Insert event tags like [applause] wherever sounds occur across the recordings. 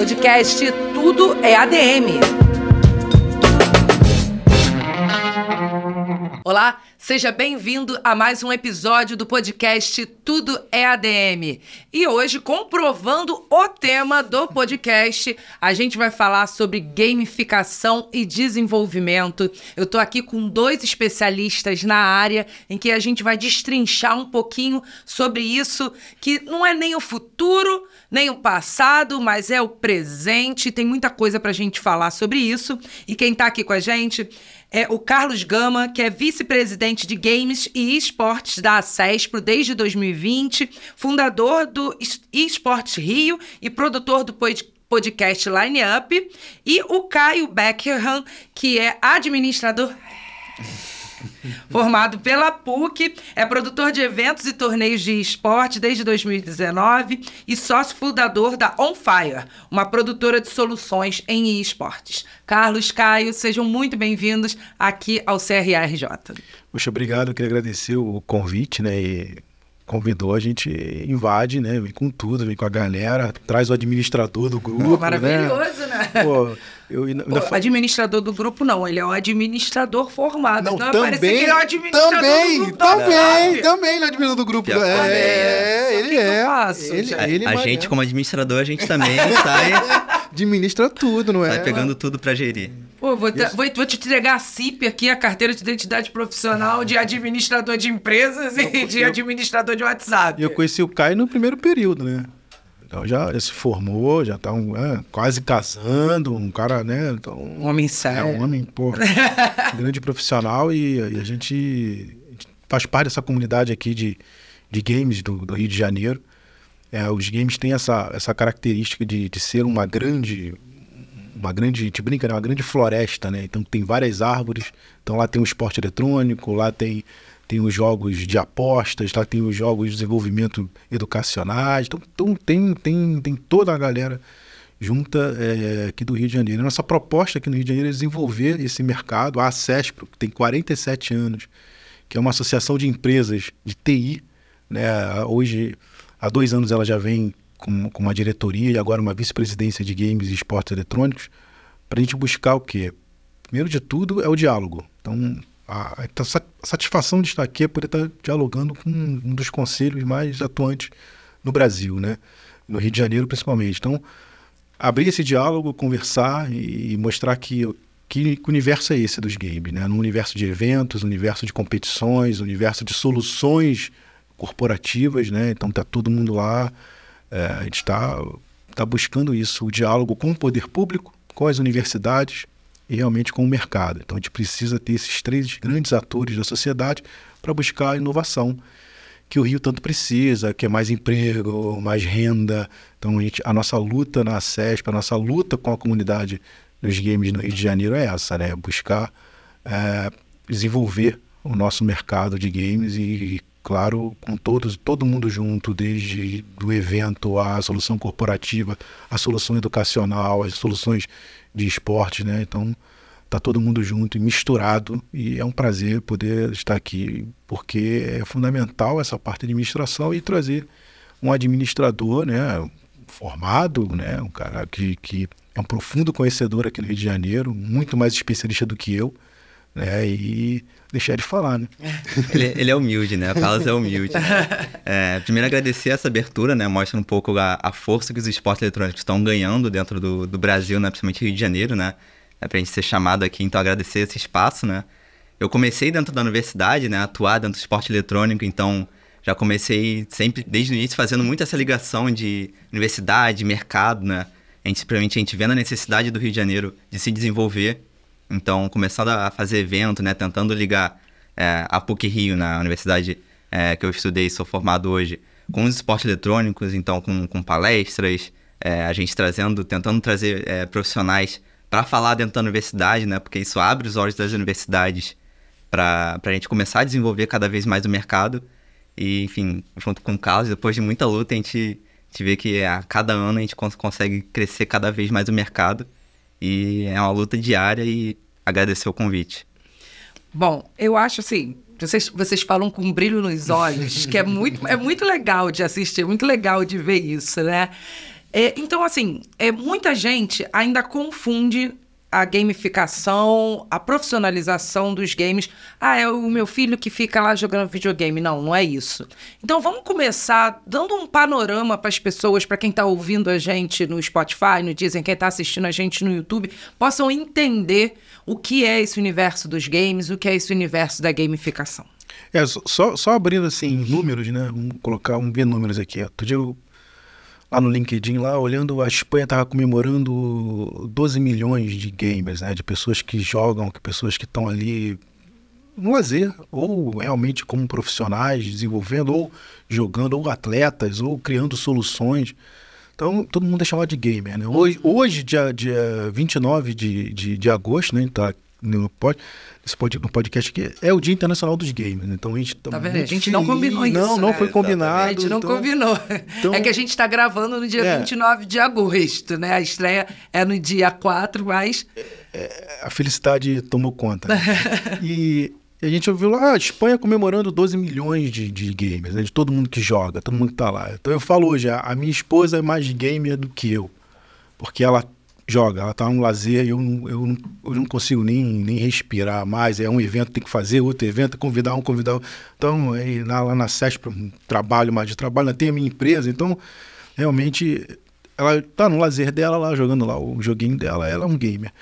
podcast Tudo é ADM. Olá, Seja bem-vindo a mais um episódio do podcast Tudo é ADM. E hoje, comprovando o tema do podcast, a gente vai falar sobre gamificação e desenvolvimento. Eu estou aqui com dois especialistas na área em que a gente vai destrinchar um pouquinho sobre isso, que não é nem o futuro, nem o passado, mas é o presente. Tem muita coisa para a gente falar sobre isso. E quem está aqui com a gente é o Carlos Gama, que é vice-presidente de Games e Esportes da ACESPRO desde 2020, fundador do Esportes Rio e produtor do podcast Line Up, e o Caio Beckham, que é administrador [laughs] formado pela PUC, é produtor de eventos e torneios de esporte desde 2019 e sócio fundador da On Fire, uma produtora de soluções em esportes. Carlos, Caio, sejam muito bem-vindos aqui ao CRRJ. Muito obrigado, queria agradecer o convite, né? E convidou, a gente invade, né? Vem com tudo, vem com a galera, traz o administrador do grupo. Pô, né? maravilhoso, né? né? Pô, eu ainda Pô, Administrador do grupo, não, ele é o administrador formado. Não, então também, que ele é o administrador também, do grupo. Também, não. também, ele é administrador do grupo. Né? É, é, é ele é. Faço, ele, é, ele, a, a gente, como administrador, a gente também [laughs] sai administra tudo, não é? Vai pegando tudo para gerir. Pô, vou, te, vou, vou, te entregar a CIP aqui, a carteira de identidade profissional de administrador de empresas eu, e de eu, administrador de WhatsApp. Eu conheci o Caio no primeiro período, né? Então já, já se formou, já tá um, é, quase casando, um cara, né? Então, um homem sério. É um homem, pô, [laughs] grande profissional e, e a, gente, a gente faz parte dessa comunidade aqui de, de games do, do Rio de Janeiro. É, os games têm essa, essa característica de, de ser uma grande uma grande, gente brinca, né? uma grande floresta, né? Então tem várias árvores. Então lá tem o esporte eletrônico, lá tem, tem os jogos de apostas, lá tem os jogos de desenvolvimento educacionais. Então, então tem, tem, tem toda a galera junta é, aqui do Rio de Janeiro. Nossa proposta aqui no Rio de Janeiro é desenvolver esse mercado. A ACESPRO, que tem 47 anos, que é uma associação de empresas de TI, né? Hoje Há dois anos ela já vem com, com uma diretoria e agora uma vice-presidência de games e esportes eletrônicos para a gente buscar o quê? Primeiro de tudo é o diálogo. Então, a, a tá satisfação de estar aqui é poder estar tá dialogando com um dos conselhos mais atuantes no Brasil, né? no Rio de Janeiro principalmente. Então, abrir esse diálogo, conversar e, mostrar que, que universo é esse dos games, né? Num universo de eventos, universo de competições, universo de soluções corporativas, né? Então tá todo mundo lá. É, a gente está tá buscando isso, o diálogo com o poder público, com as universidades e realmente com o mercado. Então a gente precisa ter esses três grandes atores da sociedade para buscar a inovação que o Rio tanto precisa, que é mais emprego, mais renda. Então a, gente, a nossa luta na SESP, a nossa luta com a comunidade dos games no Rio de Janeiro é essa, né? Buscar é, desenvolver o nosso mercado de games e claro, com todos, todo mundo junto, desde do evento à solução corporativa, à solução educacional, às soluções de esporte, né? Então, tá todo mundo junto e misturado e é um prazer poder estar aqui, porque é fundamental essa parte de administração e trazer um administrador, né, formado, né, um cara que, que é um profundo conhecedor aqui no Rio de Janeiro, muito mais especialista do que eu, né? E deixar de falar, né? [laughs] Ele, é, ele é humilde, né? A Carlos é humilde. É, primeiro, agradecer essa abertura, né? Mostra um pouco a, a força que os esportes eletrônicos estão ganhando dentro do, do Brasil, né? Principalmente Rio de Janeiro, né? É pra gente ser chamado aqui, então agradecer esse espaço, né? Eu comecei dentro da universidade, né? Atuar dentro do esporte eletrônico, então já comecei sempre, desde o início, fazendo muito essa ligação de universidade, mercado, né? A gente, a gente vendo a necessidade do Rio de Janeiro de se desenvolver então, começando a fazer evento, né? Tentando ligar é, a PUC Rio, na universidade é, que eu estudei e sou formado hoje, com os esportes eletrônicos, então com, com palestras, é, a gente trazendo, tentando trazer é, profissionais para falar dentro da universidade, né? Porque isso abre os olhos das universidades para a gente começar a desenvolver cada vez mais o mercado. E, enfim, junto com o Carlos, depois de muita luta, a gente, a gente vê que é, a cada ano a gente cons consegue crescer cada vez mais o mercado. E é uma luta diária e agradecer o convite. Bom, eu acho assim, vocês, vocês falam com um brilho nos olhos, que é muito, é muito legal de assistir, é muito legal de ver isso, né? É, então, assim, é, muita gente ainda confunde a gamificação, a profissionalização dos games. Ah, é o meu filho que fica lá jogando videogame. Não, não é isso. Então vamos começar dando um panorama para as pessoas, para quem está ouvindo a gente no Spotify, no Disney, quem está assistindo a gente no YouTube, possam entender o que é esse universo dos games, o que é esse universo da gamificação. É, só, só abrindo assim números, né? Vamos colocar, vamos ver números aqui. Tu dia lá no LinkedIn, lá olhando, a Espanha estava comemorando 12 milhões de gamers, né? De pessoas que jogam, que pessoas que estão ali no lazer, ou realmente como profissionais, desenvolvendo, ou jogando, ou atletas, ou criando soluções. Então, todo mundo é chamado de gamer, né? Hoje, hoje dia, dia 29 de, de, de agosto, né? Tá no, no podcast que é o Dia Internacional dos Games. Né? Então a gente tá, tá vendo? A gente não combinou isso. Não, não né? foi é, combinado. A gente não então... combinou. Então... É que a gente está gravando no dia é. 29 de agosto, né? A estreia é no dia 4, mas. É, é, a felicidade tomou conta. Né? e [laughs] e a gente ouviu lá, ah, a Espanha comemorando 12 milhões de, de gamers, né? de todo mundo que joga, todo mundo que tá lá. Então eu falo hoje, a, a minha esposa é mais gamer do que eu, porque ela joga, ela tá num lazer e eu não, eu não, eu não consigo nem, nem respirar mais. É um evento, tem que fazer outro evento, convidar um, convidar Então, aí, lá, lá na SESP, um trabalho mais de trabalho, ela né? tem a minha empresa, então realmente ela tá no lazer dela lá, jogando lá o joguinho dela, ela é um gamer.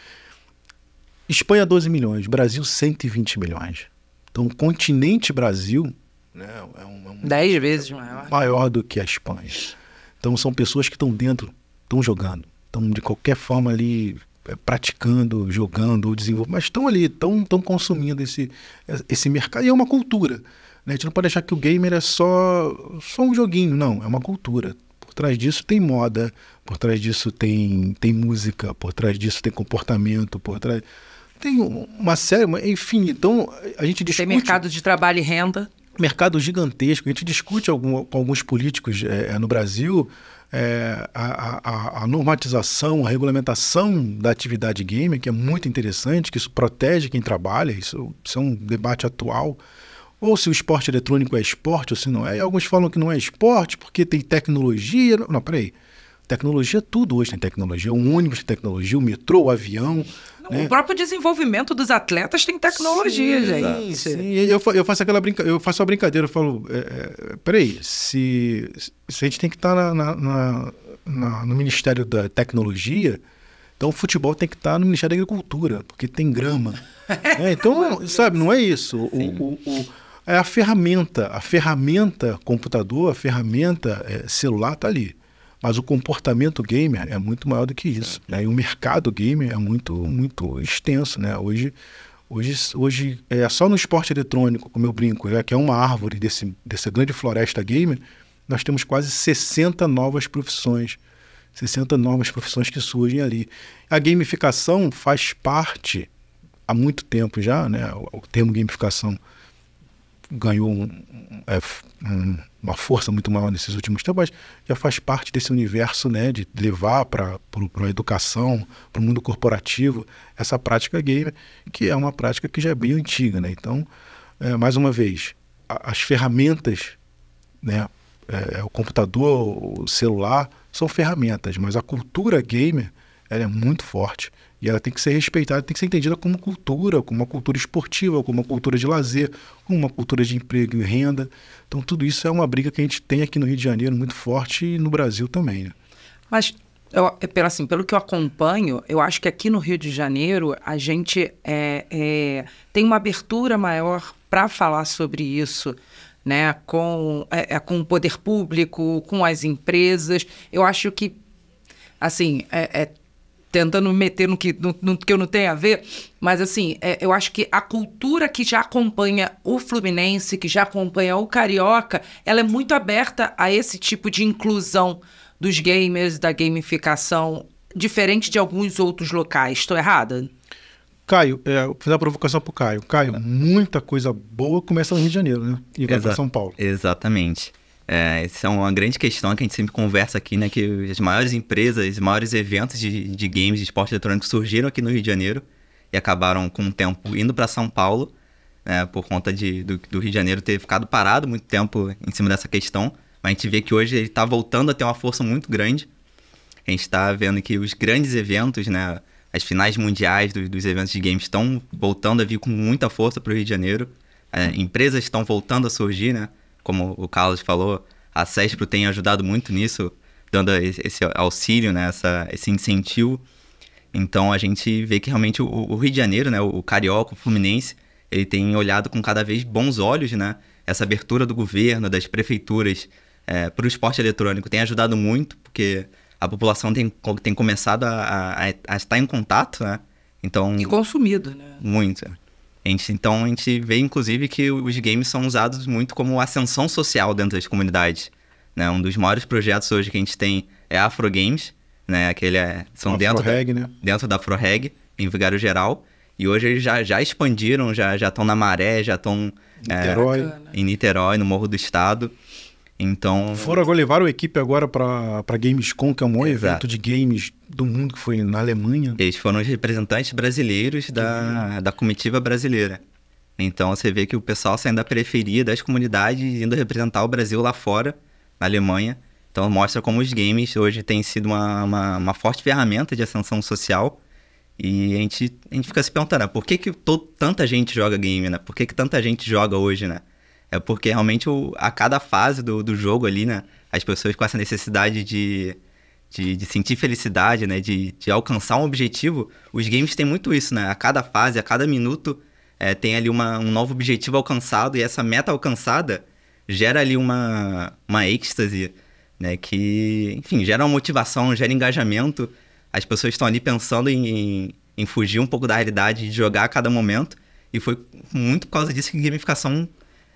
Espanha 12 milhões, Brasil 120 milhões. Então, o continente Brasil né, é um, é um dez vezes maior. maior do que a Espanha. Então, são pessoas que estão dentro, estão jogando estão de qualquer forma ali eh, praticando, jogando ou desenvolvendo, mas estão ali, estão tão consumindo esse, esse mercado. E é uma cultura. Né? A gente não pode achar que o gamer é só, só um joguinho, não, é uma cultura. Por trás disso tem moda, por trás disso tem, tem música, por trás disso tem comportamento, por trás. Tem uma série, enfim, então a gente discute. Tem mercado de trabalho e renda mercado gigantesco. A gente discute algum, com alguns políticos é, no Brasil é, a, a, a, normatização, a regulamentação da atividade gamer, que é muito interessante, que isso protege quem trabalha, isso, isso é um debate atual. Ou se o esporte eletrônico é esporte ou se não é. E alguns falam que não é esporte porque tem tecnologia. Não, peraí. Tecnologia, tudo hoje tem tecnologia. Um ônibus tem tecnologia, o metrô, o avião. Né? O próprio desenvolvimento dos atletas tem tecnologia, sim, gente. Sim, eu, eu faço aquela brinca... eu faço a brincadeira, eu falo, é, é, peraí, se, se a gente tem que estar tá na, na, na, no Ministério da Tecnologia, então o futebol tem que estar tá no Ministério da Agricultura, porque tem grama. [laughs] é, então, sabe, não é isso. O, o, o, é a ferramenta, a ferramenta computador, a ferramenta é, celular está ali. Mas o comportamento gamer é muito maior do que isso. É. Né? E o mercado gamer é muito, muito extenso. Né? Hoje, hoje, hoje é só no esporte eletrônico, como eu brinco, né? que é uma árvore desse, dessa grande floresta gamer, nós temos quase 60 novas profissões. 60 novas profissões que surgem ali. A gamificação faz parte há muito tempo já, né? O, o termo gamificação ganhou um, é, um, uma força muito maior nesses últimos tempos, já faz parte desse universo né, de levar para a educação, para o mundo corporativo, essa prática gamer, que é uma prática que já é bem antiga. Né? Então, é, mais uma vez, a, as ferramentas, né, é, é o computador, o celular, são ferramentas, mas a cultura gamer ela é muito forte e ela tem que ser respeitada, tem que ser entendida como cultura, como uma cultura esportiva, como uma cultura de lazer, como uma cultura de emprego e renda. Então, tudo isso é uma briga que a gente tem aqui no Rio de Janeiro muito forte e no Brasil também. Né? Mas, eu, é assim, pelo que eu acompanho, eu acho que aqui no Rio de Janeiro a gente é, é, tem uma abertura maior para falar sobre isso. Né, com, é, é, com o poder público, com as empresas. Eu acho que assim, é, é, tentando meter no que, no, no, que eu não tenho a ver, mas assim, é, eu acho que a cultura que já acompanha o Fluminense, que já acompanha o Carioca, ela é muito aberta a esse tipo de inclusão dos gamers, da gamificação, diferente de alguns outros locais. Estou errada? Caio, é, vou fazer a provocação pro Caio. Caio, é. muita coisa boa começa no Rio de Janeiro, né? E vai para São Paulo. Exatamente. É, essa é uma grande questão que a gente sempre conversa aqui, né? Que as maiores empresas, os maiores eventos de, de games, de esporte eletrônico surgiram aqui no Rio de Janeiro e acabaram com o tempo indo para São Paulo, né, por conta de, do, do, Rio de Janeiro ter ficado parado muito tempo em cima dessa questão. Mas a gente vê que hoje ele está voltando a ter uma força muito grande. A gente está vendo que os grandes eventos, né, as finais mundiais do, dos eventos de games estão voltando a vir com muita força para o Rio de Janeiro. É, empresas estão voltando a surgir, né? como o Carlos falou, a SESPRO tem ajudado muito nisso, dando esse auxílio, né, essa, esse incentivo. Então a gente vê que realmente o, o Rio de Janeiro, né, o, o carioca, o fluminense, ele tem olhado com cada vez bons olhos, né, essa abertura do governo, das prefeituras é, para o esporte eletrônico. Tem ajudado muito, porque a população tem, tem começado a, a, a estar em contato, né? Então, e consumido, né? Muito. É gente, então a gente vê, inclusive, que os games são usados muito como ascensão social dentro das comunidades. Né? Um dos maiores projetos hoje que a gente tem é Afro Games, né? Aquele é, são dentro, Reg, da, né? dentro da AfroReg, em Vigário Geral. E hoje eles já, já expandiram, já estão na Maré, já estão é, em Niterói, no Morro do Estado. Então. Foram agora, levaram a equipe agora para Gamescom, que é o maior Exato. evento de games do mundo que foi na Alemanha. Eles foram os representantes brasileiros da, da comitiva brasileira. Então você vê que o pessoal saindo da periferia das comunidades indo representar o Brasil lá fora, na Alemanha. Então mostra como os games hoje têm sido uma, uma, uma forte ferramenta de ascensão social. E a gente, a gente fica se perguntando, né? por que, que tanta gente joga game, né? Por que, que tanta gente joga hoje, né? É porque realmente o, a cada fase do, do jogo ali, né? As pessoas com essa necessidade de, de, de sentir felicidade, né? De, de alcançar um objetivo. Os games têm muito isso, né? A cada fase, a cada minuto, é, tem ali uma, um novo objetivo alcançado e essa meta alcançada gera ali uma, uma êxtase, né? Que, enfim, gera uma motivação, gera engajamento. As pessoas estão ali pensando em, em fugir um pouco da realidade, de jogar a cada momento. E foi muito por causa disso que a gamificação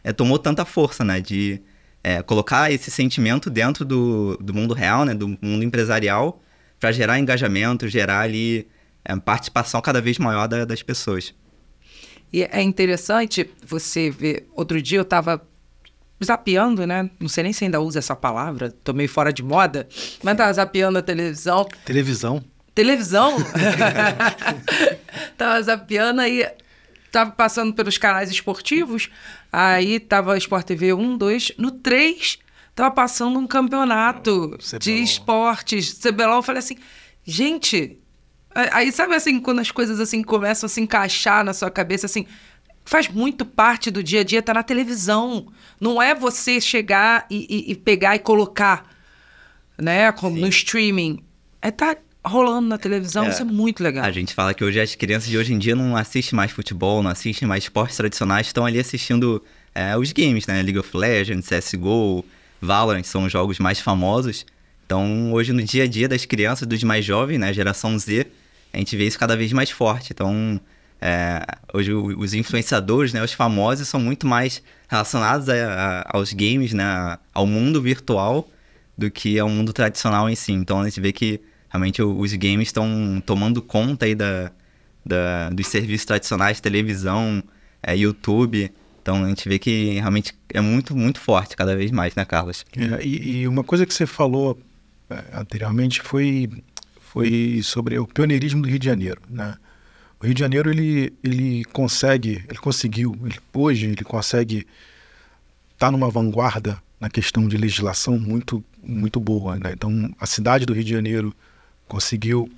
é, tomou tanta força, né? De é, colocar esse sentimento dentro do, do mundo real, né? Do mundo empresarial, para gerar engajamento, gerar ali é, participação cada vez maior da, das pessoas. E é interessante você ver. Outro dia eu estava zapeando, né? Não sei nem se ainda usa essa palavra, tô meio fora de moda, mas tava zapeando a televisão. Televisão? Televisão? [laughs] tava zapeando e tava passando pelos canais esportivos, aí tava Sport TV 1, 2, no 3 tava passando um campeonato de esportes, CBLOL, eu falei assim, gente, aí sabe assim, quando as coisas assim começam a se encaixar na sua cabeça, assim, faz muito parte do dia a dia, tá na televisão, não é você chegar e, e, e pegar e colocar, né, como Sim. no streaming, é tá rolando na televisão, é, isso é muito legal. A gente fala que hoje as crianças de hoje em dia não assistem mais futebol, não assistem mais esportes tradicionais, estão ali assistindo é, os games, né? League of Legends, CSGO, Valorant são os jogos mais famosos. Então, hoje no dia a dia das crianças, dos mais jovens, né, geração Z, a gente vê isso cada vez mais forte. Então, é, hoje os influenciadores, né, os famosos, são muito mais relacionados a, a, aos games, né, ao mundo virtual, do que ao mundo tradicional em si. Então, a gente vê que Realmente os games estão tomando conta aí da, da, dos serviços tradicionais, televisão, é, YouTube. Então a gente vê que realmente é muito, muito forte cada vez mais, né, Carlos? É, e, e, uma coisa que você falou é, anteriormente foi, foi sobre o pioneirismo do Rio de Janeiro, né? O Rio de Janeiro ele, ele consegue, ele conseguiu, ele, hoje ele consegue estar tá numa vanguarda na questão de legislação muito muito boa. Né? Então a cidade do Rio de Janeiro conseguiu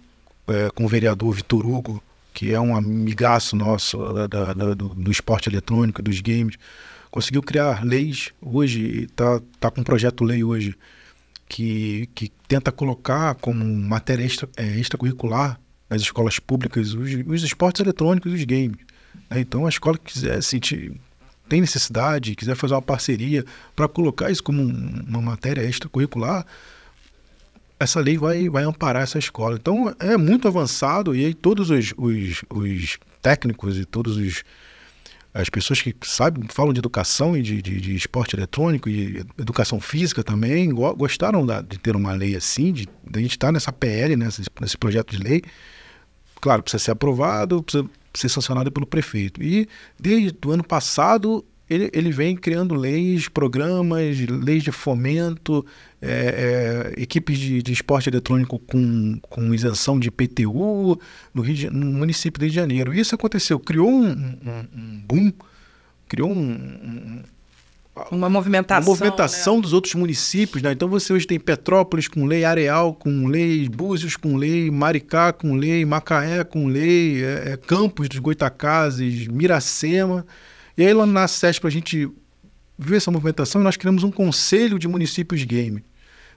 é, com o vereador Vitor Hugo, que é um amigaço nosso é, da, da, do, do, esporte eletrônico, dos games, conseguiu criar leis hoje, está tá com um projeto-lei hoje, que, que tenta colocar como matéria extra, é, extracurricular nas escolas públicas os, os esportes eletrônicos e os games. Né? Então, a escola que quiser sentir tem necessidade, quiser fazer uma parceria para colocar isso como uma matéria extracurricular, essa lei vai, vai amparar essa escola. Então é muito avançado e aí todos os, os, os técnicos e todos os as pessoas que sabem, falam de educação e de, de, de esporte eletrônico e educação física também gostaram da, de ter uma lei assim, de, de a gente estar tá nessa PL, né, nesse, nesse projeto de lei. Claro, precisa ser aprovado, precisa ser sancionado pelo prefeito. E desde o ano passado ele, ele vem criando leis, programas, leis de fomento, é, é, equipes de, de, esporte eletrônico com, com isenção de IPTU no, Rio de, no município do Rio de Janeiro. Isso aconteceu, criou um, um, um boom, criou um, uma movimentação. Uma movimentação né? dos outros municípios, né? Então você hoje tem Petrópolis com lei Areal, com lei Búzios, com lei Maricá, com lei Macaé, com lei é, é Campos dos Goitacazes, Miracema. E aí lá na para a gente ver essa movimentação nós criamos um conselho de municípios game.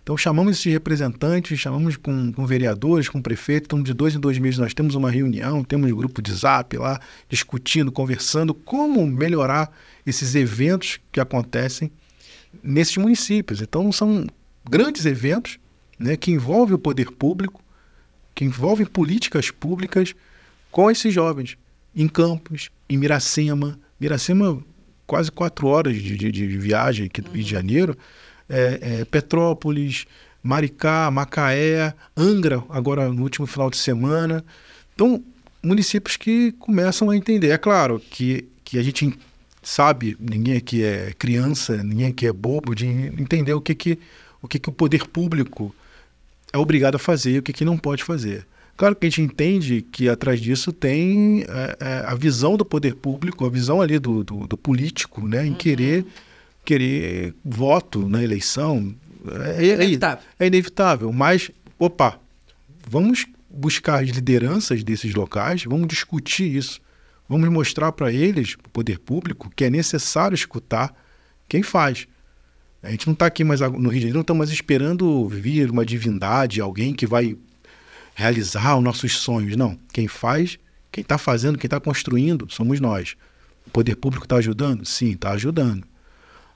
Então chamamos esses representantes, chamamos com, com vereadores, com prefeito, então de dois em dois meses nós temos uma reunião, temos um grupo de zap lá, discutindo, conversando como melhorar esses eventos que acontecem nesses municípios. Então são grandes eventos né, que envolvem o poder público, que envolvem políticas públicas com esses jovens, em Campos, em Miracema, Miracema, quase quatro horas de, de, de viagem aqui do Rio de uhum. Janeiro, é, é, Petrópolis, Maricá, Macaé, Angra, agora no último final de semana. Então, municípios que começam a entender. É claro que, que a gente sabe, ninguém aqui é criança, ninguém aqui é bobo, de entender o que, que, o, que, que o poder público é obrigado a fazer e o que, que não pode fazer. Claro que a gente entende que atrás disso tem é, é, a visão do poder público, a visão ali do, do, do político, né, em uhum. querer, querer voto na eleição. É, é, é inevitável. É, inevitável, mas, opa, vamos buscar as lideranças desses locais, vamos discutir isso. Vamos mostrar para eles, o poder público, que é necessário escutar quem faz. A gente não está aqui mais no Rio de Janeiro, não estamos mais esperando vir uma divindade, alguém que vai realizar os nossos sonhos. Não. Quem faz, quem está fazendo, quem está construindo, somos nós. O poder público está ajudando? Sim, está ajudando.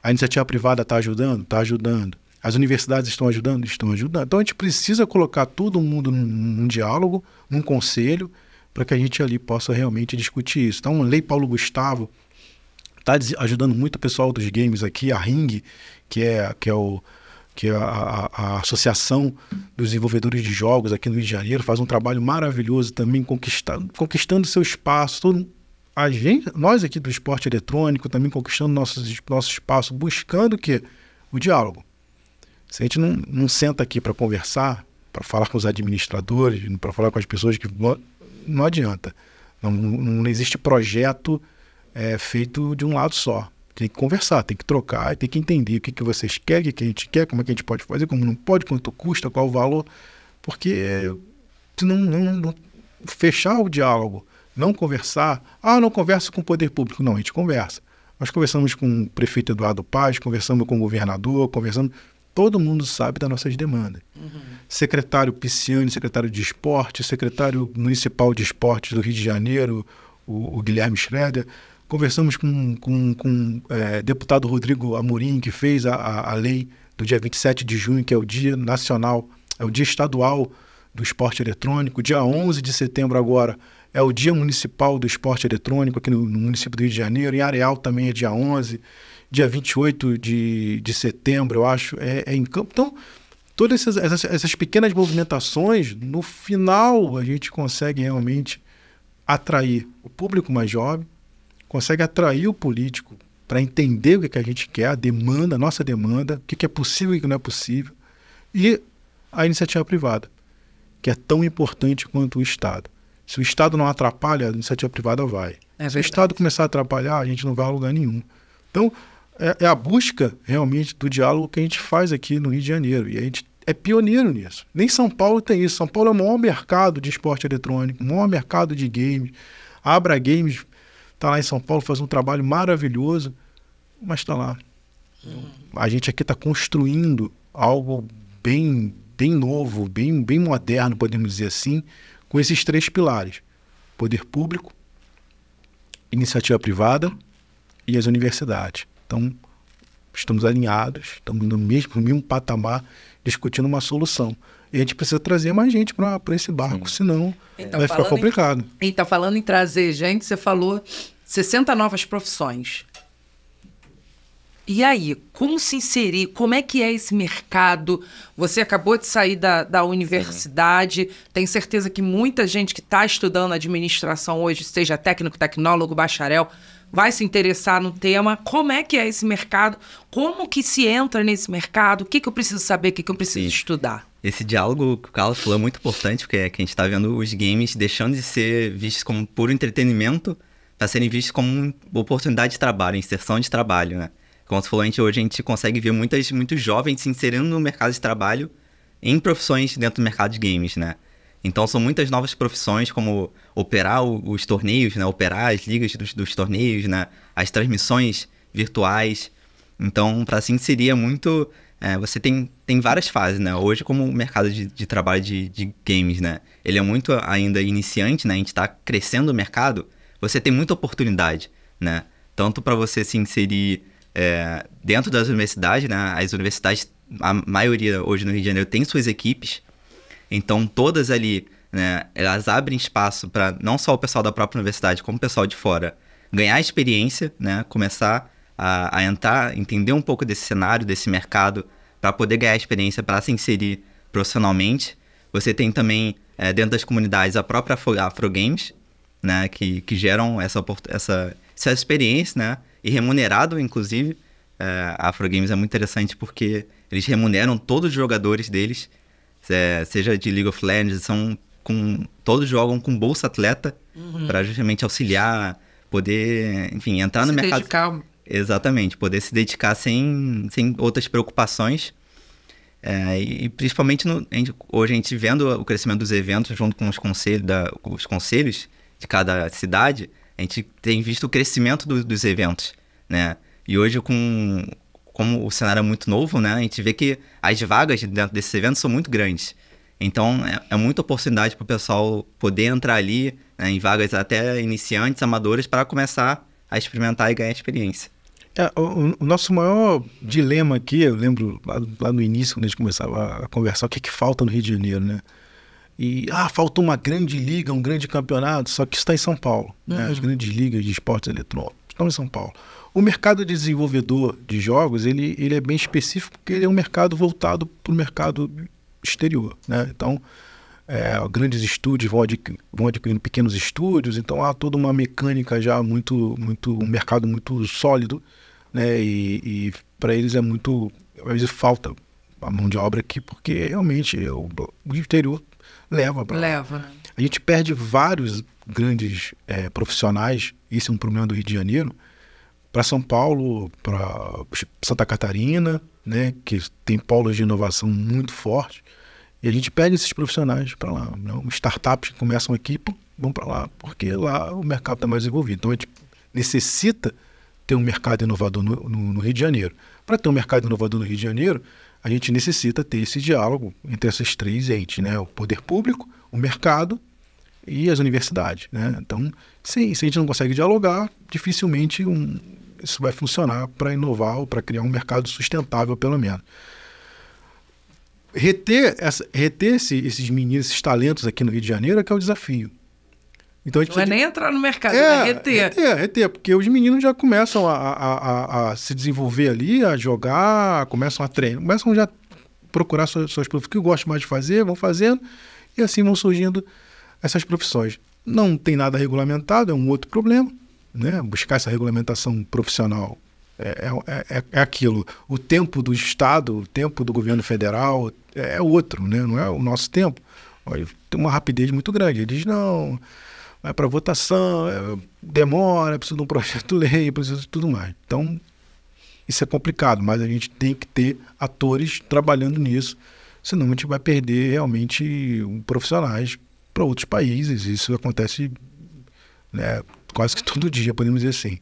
A iniciativa privada está ajudando? Está ajudando. As universidades estão ajudando? Estão ajudando. Então a gente precisa colocar todo mundo num, num diálogo, num conselho, para que a gente ali possa realmente discutir isso. Então, a Lei Paulo Gustavo está ajudando muito o pessoal dos games aqui, a Ring, que é, que é o que a, a, a, Associação dos Desenvolvedores de Jogos aqui no Rio de Janeiro faz um trabalho maravilhoso também, conquistando, conquistando seu espaço. Todo, a gente, nós aqui do esporte eletrônico também conquistando nossos nosso espaço, buscando o quê? O diálogo. Se a gente não, não senta aqui para conversar, para falar com os administradores, para falar com as pessoas, que não adianta. Não, não existe projeto é, feito de um lado só. Tem que conversar, tem que trocar, tem que entender o que, que vocês querem, o que, que a gente quer, como é que a gente pode fazer, como não pode, quanto custa, qual o valor. Porque é, se não, não, não fechar o diálogo, não conversar, ah, não converso com o poder público. Não, a gente conversa. Nós conversamos com o prefeito Eduardo Paz, conversamos com o governador, conversamos. Todo mundo sabe das nossas demandas. Uhum. Secretário Pisciani, secretário de esporte, secretário municipal de esportes do Rio de Janeiro, o, o Guilherme Schroeder, Conversamos com, com, com é, deputado Rodrigo Amorim, que fez a, a, a lei do dia 27 de junho, que é o dia nacional, é o dia estadual do esporte eletrônico. Dia 11 de setembro agora é o dia municipal do esporte eletrônico aqui no, no município do Rio de Janeiro. Em Areal também é dia 11. Dia 28 de, de setembro, eu acho, é, é em campo. Então, todas essas, essas, essas, pequenas movimentações, no final a gente consegue realmente atrair o público mais jovem, consegue atrair o político para entender o que, que a gente quer, a demanda, a nossa demanda, o que, que é possível e o que não é possível, e a iniciativa privada, que é tão importante quanto o Estado. Se o Estado não atrapalha, a iniciativa privada vai. É Se o Estado começar a atrapalhar, a gente não vai a lugar nenhum. Então, é, é, a busca realmente do diálogo que a gente faz aqui no Rio de Janeiro. E a gente é pioneiro nisso. Nem São Paulo tem isso. São Paulo é o maior mercado de esporte eletrônico, o maior mercado de games. Abra Games está lá em São Paulo fazendo um trabalho maravilhoso, mas está lá. Uhum. A gente aqui está construindo algo bem, bem novo, bem, bem moderno, podemos dizer assim, com esses três pilares: poder público, iniciativa privada e as universidades. Então, estamos alinhados, estamos no mesmo, no mesmo patamar, discutindo uma solução. E a gente precisa trazer mais gente para esse barco, Sim. senão então, vai ficar complicado. Em, então, falando em trazer gente, você falou 60 novas profissões. E aí, como se inserir? Como é que é esse mercado? Você acabou de sair da, da universidade, Sim. tenho certeza que muita gente que está estudando administração hoje, seja técnico, tecnólogo, bacharel, vai se interessar no tema. Como é que é esse mercado? Como que se entra nesse mercado? O que, que eu preciso saber? O que, que eu preciso Sim. estudar? Esse diálogo que o Carlos falou é muito importante, porque é que a gente está vendo os games deixando de ser vistos como puro entretenimento a tá serem vistos como oportunidade de trabalho, inserção de trabalho, né? Como você falou, a gente, hoje a gente consegue ver muitas, muitos jovens se inserindo no mercado de trabalho em profissões dentro do mercado de games, né? Então são muitas novas profissões, como operar os torneios, né? Operar as ligas dos, dos torneios, né? As transmissões virtuais. Então, para se inserir é muito... É, você tem, tem várias fases, né? Hoje, como o mercado de, de trabalho de, de games, né? Ele é muito ainda iniciante, né? A gente está crescendo o mercado você tem muita oportunidade, né? Tanto para você se inserir é, dentro das universidades, né? As universidades, a maioria hoje no Rio de Janeiro tem suas equipes, então todas ali, né? Elas abrem espaço para não só o pessoal da própria universidade, como o pessoal de fora ganhar experiência, né? Começar a, a entrar, entender um pouco desse cenário, desse mercado, para poder ganhar experiência, para se inserir profissionalmente. Você tem também é, dentro das comunidades a própria Afro Games, né? Que, que geram essa, essa, essa experiência, né? E remunerado, inclusive. É, a Afro Games é muito interessante porque eles remuneram todos os jogadores deles, é, seja de League of Legends, são com todos jogam com bolsa atleta uhum. para justamente auxiliar, poder, enfim, entrar se no mercado. Dedicar. Exatamente, poder se dedicar sem, sem outras preocupações. É, e, principalmente no, a gente, hoje a gente vendo o crescimento dos eventos junto com os conselhos, da, os conselhos de cada cidade, a gente tem visto o crescimento do, dos eventos, né? E hoje, com, como o cenário é muito novo, né? A gente vê que as vagas dentro desses eventos são muito grandes. Então, é, é muita oportunidade para o pessoal poder entrar ali né, em vagas até iniciantes, amadores, para começar a experimentar e ganhar experiência. É, o, o, nosso maior dilema aqui, eu lembro lá, lá no início, quando a gente começava a, conversar, o que, é que falta no Rio de Janeiro, né? E ah, falta uma grande liga, um grande campeonato, só que está em São Paulo. Né? Uhum. Né? As grandes ligas de esportes eletrônicos estão em São Paulo. O mercado desenvolvedor de jogos ele, ele é bem específico porque ele é um mercado voltado para o mercado exterior. Né? Então, é, grandes estúdios vão, adqu vão adquirindo pequenos estúdios, então há toda uma mecânica já muito, muito um mercado muito sólido, né? E, e para eles é muito, às vezes falta a mão de obra aqui, porque realmente é o interior leva para Leva. Né? A gente perde vários grandes é, profissionais, isso é um problema do Rio de Janeiro, para São Paulo, para Santa Catarina, né, que tem polos de inovação muito fortes. E a gente pede esses profissionais para lá. Não? Né, startups que começam aqui vão para lá, porque lá o mercado está mais desenvolvido. Então a gente necessita ter um mercado inovador no, no, no Rio de Janeiro. Para ter um mercado inovador no Rio de Janeiro, a gente necessita ter esse diálogo entre essas três entes, né? O poder público, o mercado e as universidades, né? Então, se, se a gente não consegue dialogar, dificilmente um, isso vai funcionar para inovar ou para criar um mercado sustentável, pelo menos. Reter, essa, reter esse, esses meninos, esses talentos aqui no Rio de Janeiro é que é o desafio. Então não é nem de... entrar no mercado, é, é reter. reter. É reter, é porque os meninos já começam a, a, a, a, se desenvolver ali, a jogar, começam a treinar, começam já a procurar suas, suas profissões, que gostam mais de fazer, vão fazendo, e assim vão surgindo essas profissões. Não tem nada regulamentado, é um outro problema, né? Buscar essa regulamentação profissional é, é, é, é aquilo. O tempo do Estado, o tempo do governo federal é outro, né? Não é o nosso tempo. Olha, tem uma rapidez muito grande. Eles não vai para votação, é, demora, precisa de um projeto de lei, precisa de tudo mais. Então, isso é complicado, mas a gente tem que ter atores trabalhando nisso, senão a gente vai perder realmente profissionais para outros países. Isso acontece né, quase que [laughs] todo dia, podemos dizer assim.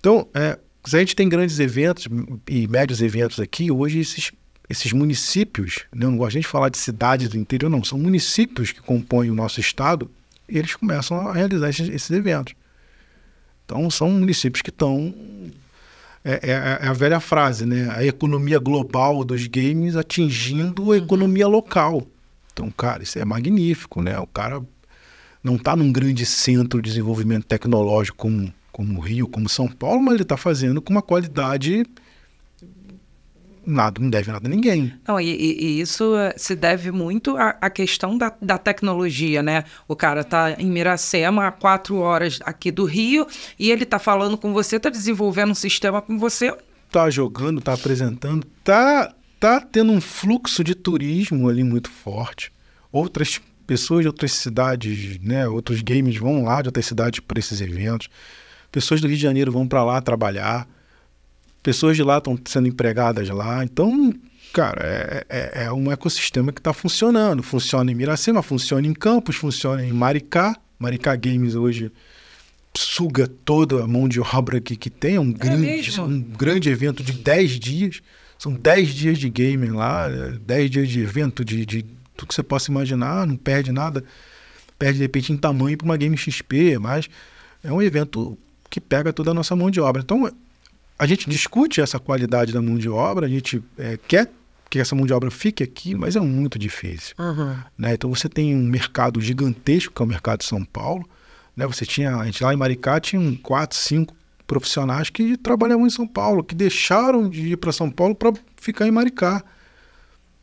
Então, é, se a gente tem grandes eventos e médios eventos aqui, hoje esses, esses municípios, né, eu não gosto de falar de cidades do interior, não, são municípios que compõem o nosso estado, eles começam a realizar esses, esses eventos. Então, são municípios que estão. É, é, é, é, a velha frase, né? A economia global dos games atingindo a uhum. economia local. Então, cara, isso é magnífico, né? O cara não está num grande centro de desenvolvimento tecnológico como, como Rio, como São Paulo, mas ele está fazendo com uma qualidade nada, não deve nada a ninguém. Não, e, e isso eh, se deve muito à, à questão da, da, tecnologia, né? O cara está em Miracema há quatro horas aqui do Rio e ele está falando com você, está desenvolvendo um sistema com você. está jogando, está apresentando, está tá tendo um fluxo de turismo ali muito forte. Outras pessoas de outras cidades, né? Outros games vão lá de outras cidades para esses eventos. Pessoas do Rio de Janeiro vão para lá trabalhar pessoas de lá estão sendo empregadas lá. Então, cara, é, é, é um ecossistema que está funcionando. Funciona em Miracema, funciona em Campos, funciona em Maricá. Maricá Games hoje suga toda a mão de obra que que tem. É um, é grande, um grande evento de 10 dias. São 10 dias de gaming lá, 10 dias de evento, de, de tudo que você possa imaginar, não perde nada. Perde, de repente, em tamanho para uma Game XP, mas é um evento que pega toda a nossa mão de obra. Então, a gente discute essa qualidade da mão de obra, a gente é, quer que essa mão de obra fique aqui, mas é muito difícil. Uhum. Né? Então você tem um mercado gigantesco, que é o mercado de São Paulo. Né? Você tinha, a gente lá em Maricá tinha um, quatro, cinco profissionais que trabalhavam em São Paulo, que deixaram de ir para São Paulo para ficar em Maricá.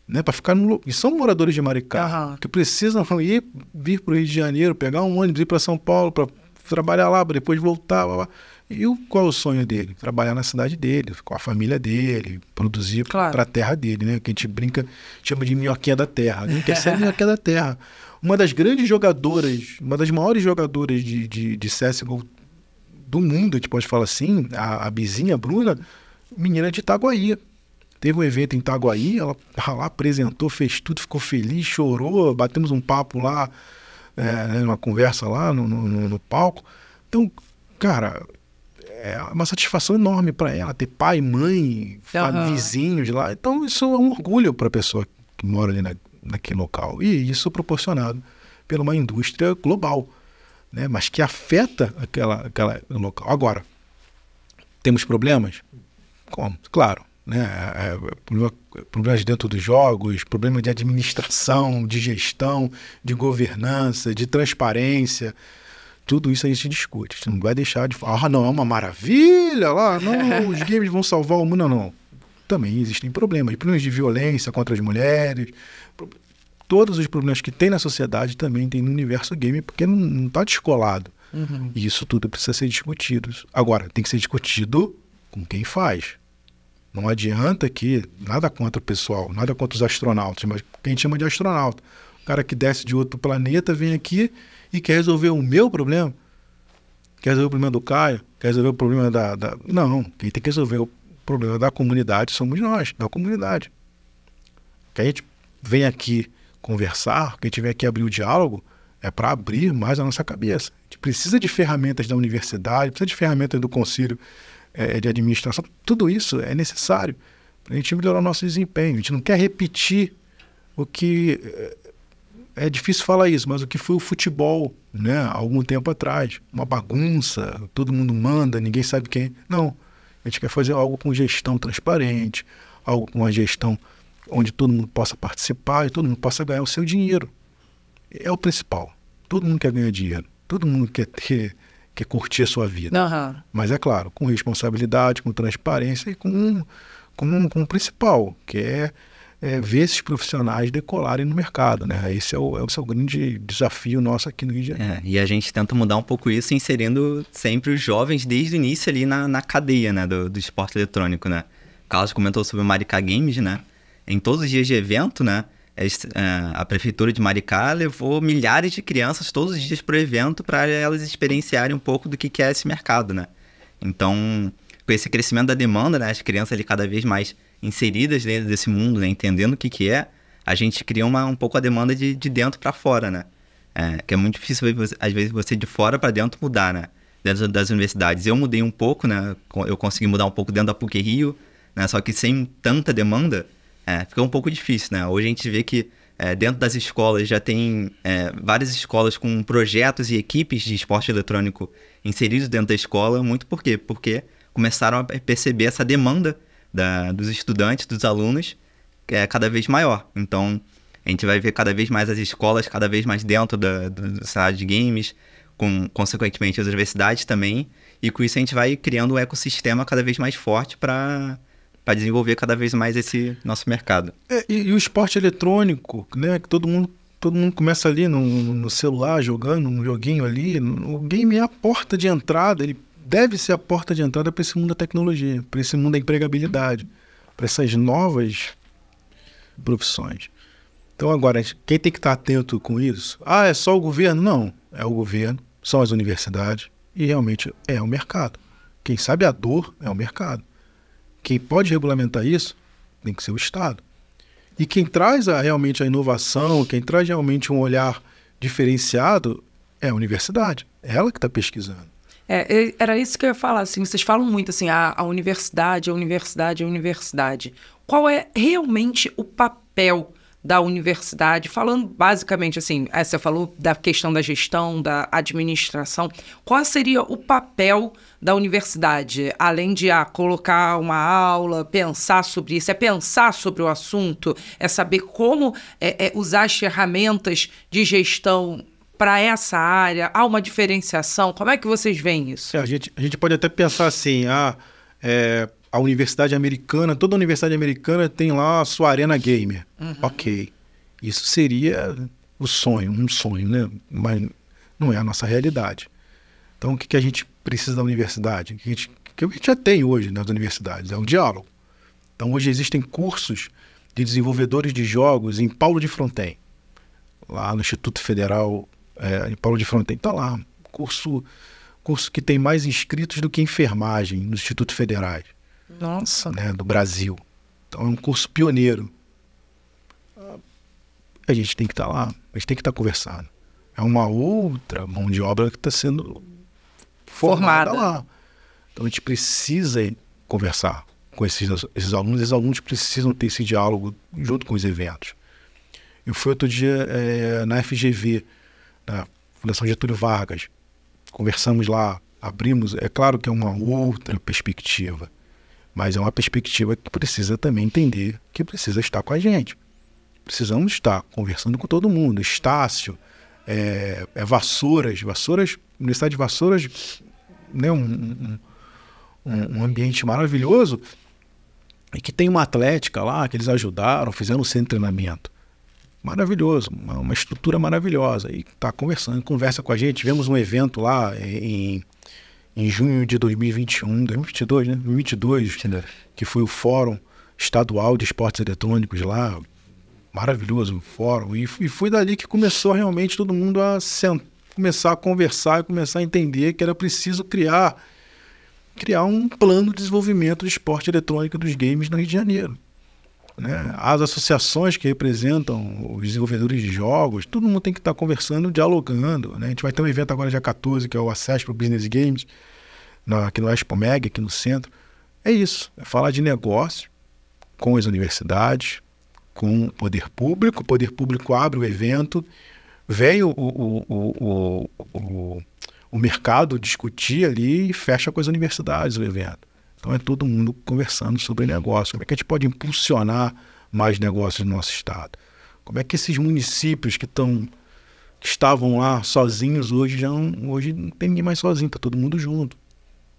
Né, para ficar no e são moradores de Maricá uhum. que precisam [laughs] ir vir para o Rio de Janeiro pegar um ônibus ir para São Paulo para trabalhar lá para depois voltar blá, blá. E o, qual é o sonho dele? Trabalhar na cidade dele, com a família dele, produzir claro. para a terra dele, né? Que a gente brinca, chama de minhoquinha da terra. Não quer ser minhoquinha da terra. Uma das grandes jogadoras, uma das maiores jogadoras de, de, de CSGO do mundo, a gente pode falar assim, a, a vizinha Bruna, menina de Itaguaí. Teve um evento em Itaguaí, ela lá apresentou, fez tudo, ficou feliz, chorou, batemos um papo lá, é, né, uma conversa lá no, no, no palco. Então, cara, é uma satisfação enorme para ela ter pai, mãe, uhum. vizinhos lá. Então isso é um orgulho para a pessoa que mora ali na, naquele local. E isso proporcionado por uma indústria global, né? mas que afeta aquela, aquela local. Agora, temos problemas? Como? Claro. Né? É, é problemas dentro dos jogos, problemas de administração, de gestão, de governança, de transparência. Tudo isso a gente discute. Você não vai deixar de falar, ah, não, é uma maravilha lá, não, [laughs] os games vão salvar o mundo, não, não. Também existem problemas, problemas de violência contra as mulheres, todos os problemas que tem na sociedade também tem no universo game, porque não está descolado. Uhum. E isso tudo precisa ser discutido. Agora, tem que ser discutido com quem faz. Não adianta que, nada contra o pessoal, nada contra os astronautas, mas quem chama de astronauta. O cara que desce de outro planeta vem aqui e quer resolver o meu problema. Quer resolver o problema do Caio, quer resolver o problema da. da... Não, quem tem que resolver o problema da comunidade somos nós, da comunidade. Que a gente vem aqui conversar, que a gente vem aqui abrir o diálogo, é para abrir mais a nossa cabeça. A gente precisa de ferramentas da universidade, precisa de ferramentas do conselho é, de administração. Tudo isso é necessário para a gente melhorar o nosso desempenho. A gente não quer repetir o que é, é difícil falar isso, mas o que foi o futebol, né, há algum tempo atrás, uma bagunça, todo mundo manda, ninguém sabe quem. Não, a gente quer fazer algo com gestão transparente, algo com uma gestão onde todo mundo possa participar e todo mundo possa ganhar o seu dinheiro. É o principal. Todo mundo quer ganhar dinheiro, todo mundo quer ter, quer curtir a sua vida. Uhum. Mas é claro, com responsabilidade, com transparência e com, com, com o principal, que é é, ver esses profissionais decolarem no mercado, né? Esse é o, esse é o grande desafio nosso aqui no Rio de Janeiro. É, e a gente tenta mudar um pouco isso inserindo sempre os jovens desde o início ali na, na cadeia, né, do, do esporte eletrônico, né? O Carlos comentou sobre o Maricá Games, né? Em todos os dias de evento, né? É, é, a prefeitura de Maricá levou milhares de crianças todos os dias para o evento para elas experienciarem um pouco do que, que é esse mercado, né? Então, com esse crescimento da demanda, né, as crianças ali cada vez mais inseridas dentro desse mundo, né, entendendo o que, que é, a gente cria uma, um pouco a demanda de, de dentro para fora, né? É, que é muito difícil, às vezes, você de fora para dentro mudar, né? Dentro das universidades. Eu mudei um pouco, né? Eu consegui mudar um pouco dentro da PUC Rio, né? Só que sem tanta demanda, é, ficou um pouco difícil, né? Hoje a gente vê que é, dentro das escolas já tem é, várias escolas com projetos e equipes de esporte eletrônico inseridos dentro da escola. Muito por quê? Porque começaram a perceber essa demanda da, dos estudantes, dos alunos, é cada vez maior. Então, a gente vai ver cada vez mais as escolas, cada vez mais dentro da, do cenário de games, com, consequentemente, as universidades também. E com isso a gente vai criando um ecossistema cada vez mais forte para para desenvolver cada vez mais esse nosso mercado. É, e, e, o esporte eletrônico, né? Que todo mundo, todo mundo começa ali no, no celular, jogando um joguinho ali. O game é a porta de entrada, ele deve ser a porta de entrada para esse mundo da tecnologia, para esse mundo da empregabilidade, para essas novas profissões. Então, agora, quem tem que estar atento com isso? Ah, é só o governo? Não, é o governo, são as universidades e realmente é o mercado. Quem sabe a dor é o mercado. Quem pode regulamentar isso tem que ser o Estado. E quem traz a, realmente a inovação, quem traz realmente um olhar diferenciado é a universidade. É ela que está pesquisando. É, era isso que eu ia falar, assim, vocês falam muito assim, a, a universidade, a universidade, a universidade. Qual é realmente o papel da universidade, falando basicamente assim, é, você falou da questão da gestão, da administração, qual seria o papel da universidade, além de ah, colocar uma aula, pensar sobre isso, é pensar sobre o assunto, é saber como é, é usar as ferramentas de gestão para essa área? Há uma diferenciação? Como é que vocês veem isso? É, a, gente, a gente pode até pensar assim, ah, é, a universidade americana, toda universidade americana tem lá a sua arena gamer. Uhum. Ok. Isso seria o sonho, um sonho, né? Mas não é a nossa realidade. Então, o que, que a gente precisa da universidade? O que a gente, que a gente já tem hoje nas universidades? É um diálogo. Então, hoje existem cursos de desenvolvedores de jogos em Paulo de Fronten, lá no Instituto Federal é, em Paulo de Fronteira, está lá, curso, curso que tem mais inscritos do que enfermagem no Instituto Federais. Nossa. Né, do Brasil. Então é um curso pioneiro. A gente tem que estar tá lá, a gente tem que estar tá conversando. É uma outra mão de obra que está sendo formada. formada lá. Então a gente precisa conversar com esses, esses alunos, esses alunos precisam ter esse diálogo junto com os eventos. Eu fui outro dia é, na FGV, da Fundação Getúlio Vargas. Conversamos lá, abrimos. É claro que é uma outra perspectiva, mas é uma perspectiva que precisa também entender que precisa estar com a gente. Precisamos estar conversando com todo mundo. Estácio, é, é Vassouras, Vassouras, Universidade de Vassouras, né, um, um, um ambiente maravilhoso e que tem uma atlética lá que eles ajudaram, fizeram o centro de treinamento maravilhoso, uma, uma estrutura maravilhosa. E está conversando, conversa com a gente. Tivemos um evento lá em, em junho de 2021, 2022, né? 2022, que foi o Fórum Estadual de Esportes Eletrônicos lá. Maravilhoso o fórum. E, e foi dali que começou realmente todo mundo a sentar, começar a conversar e começar a entender que era preciso criar criar um plano de desenvolvimento de esporte eletrônico dos games no Rio de Janeiro. Né? As associações que representam os desenvolvedores de jogos, todo mundo tem que estar tá conversando, dialogando. Né? A gente vai ter um evento agora dia 14, que é o Acesso para o Business Games, na, aqui no Expo Mag, aqui no centro. É isso, é falar de negócio com as universidades, com o poder público. O poder público abre o evento, vem o, o, o, o, o, o mercado discutir ali e fecha com as universidades o evento. Então é todo mundo conversando sobre negócio. Como é que a gente pode impulsionar mais negócios no nosso estado? Como é que esses municípios que estão que estavam lá sozinhos hoje já não, hoje não tem ninguém mais sozinho, está todo mundo junto.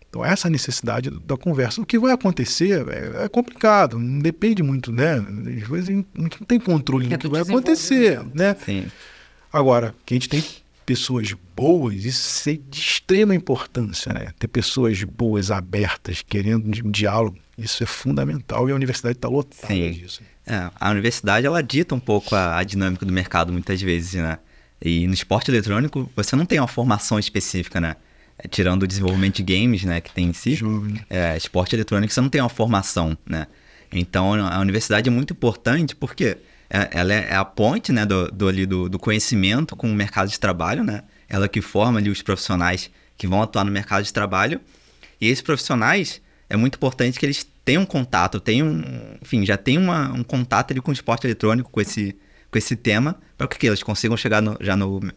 Então essa é necessidade da conversa. O que vai acontecer é, é complicado, não depende muito, né? Às vezes a gente não tem controle do que vai acontecer, né? Sim. Agora, que a gente tem pessoas boas, isso é de extrema importância, né? Ter pessoas boas, abertas, querendo um diálogo, isso é fundamental e a universidade está lotada Sim. disso. É, a universidade, ela dita um pouco a, a, dinâmica do mercado, muitas vezes, né? E no esporte eletrônico, você não tem uma formação específica, né? É, tirando o desenvolvimento de games, né, que tem em si, né? é, esporte eletrônico, você não tem uma formação, né? Então, a universidade é muito importante, porque quê? É, ela é, é a ponte né, do, do, ali, do, do conhecimento com o mercado de trabalho, né? Ela que forma ali os profissionais que vão atuar no mercado de trabalho. E esses profissionais, é muito importante que eles tenham contato, tenham, enfim, já tenham uma, um contato ali com o esporte eletrônico, com esse, com esse tema, para que eles consigam chegar no, já no, no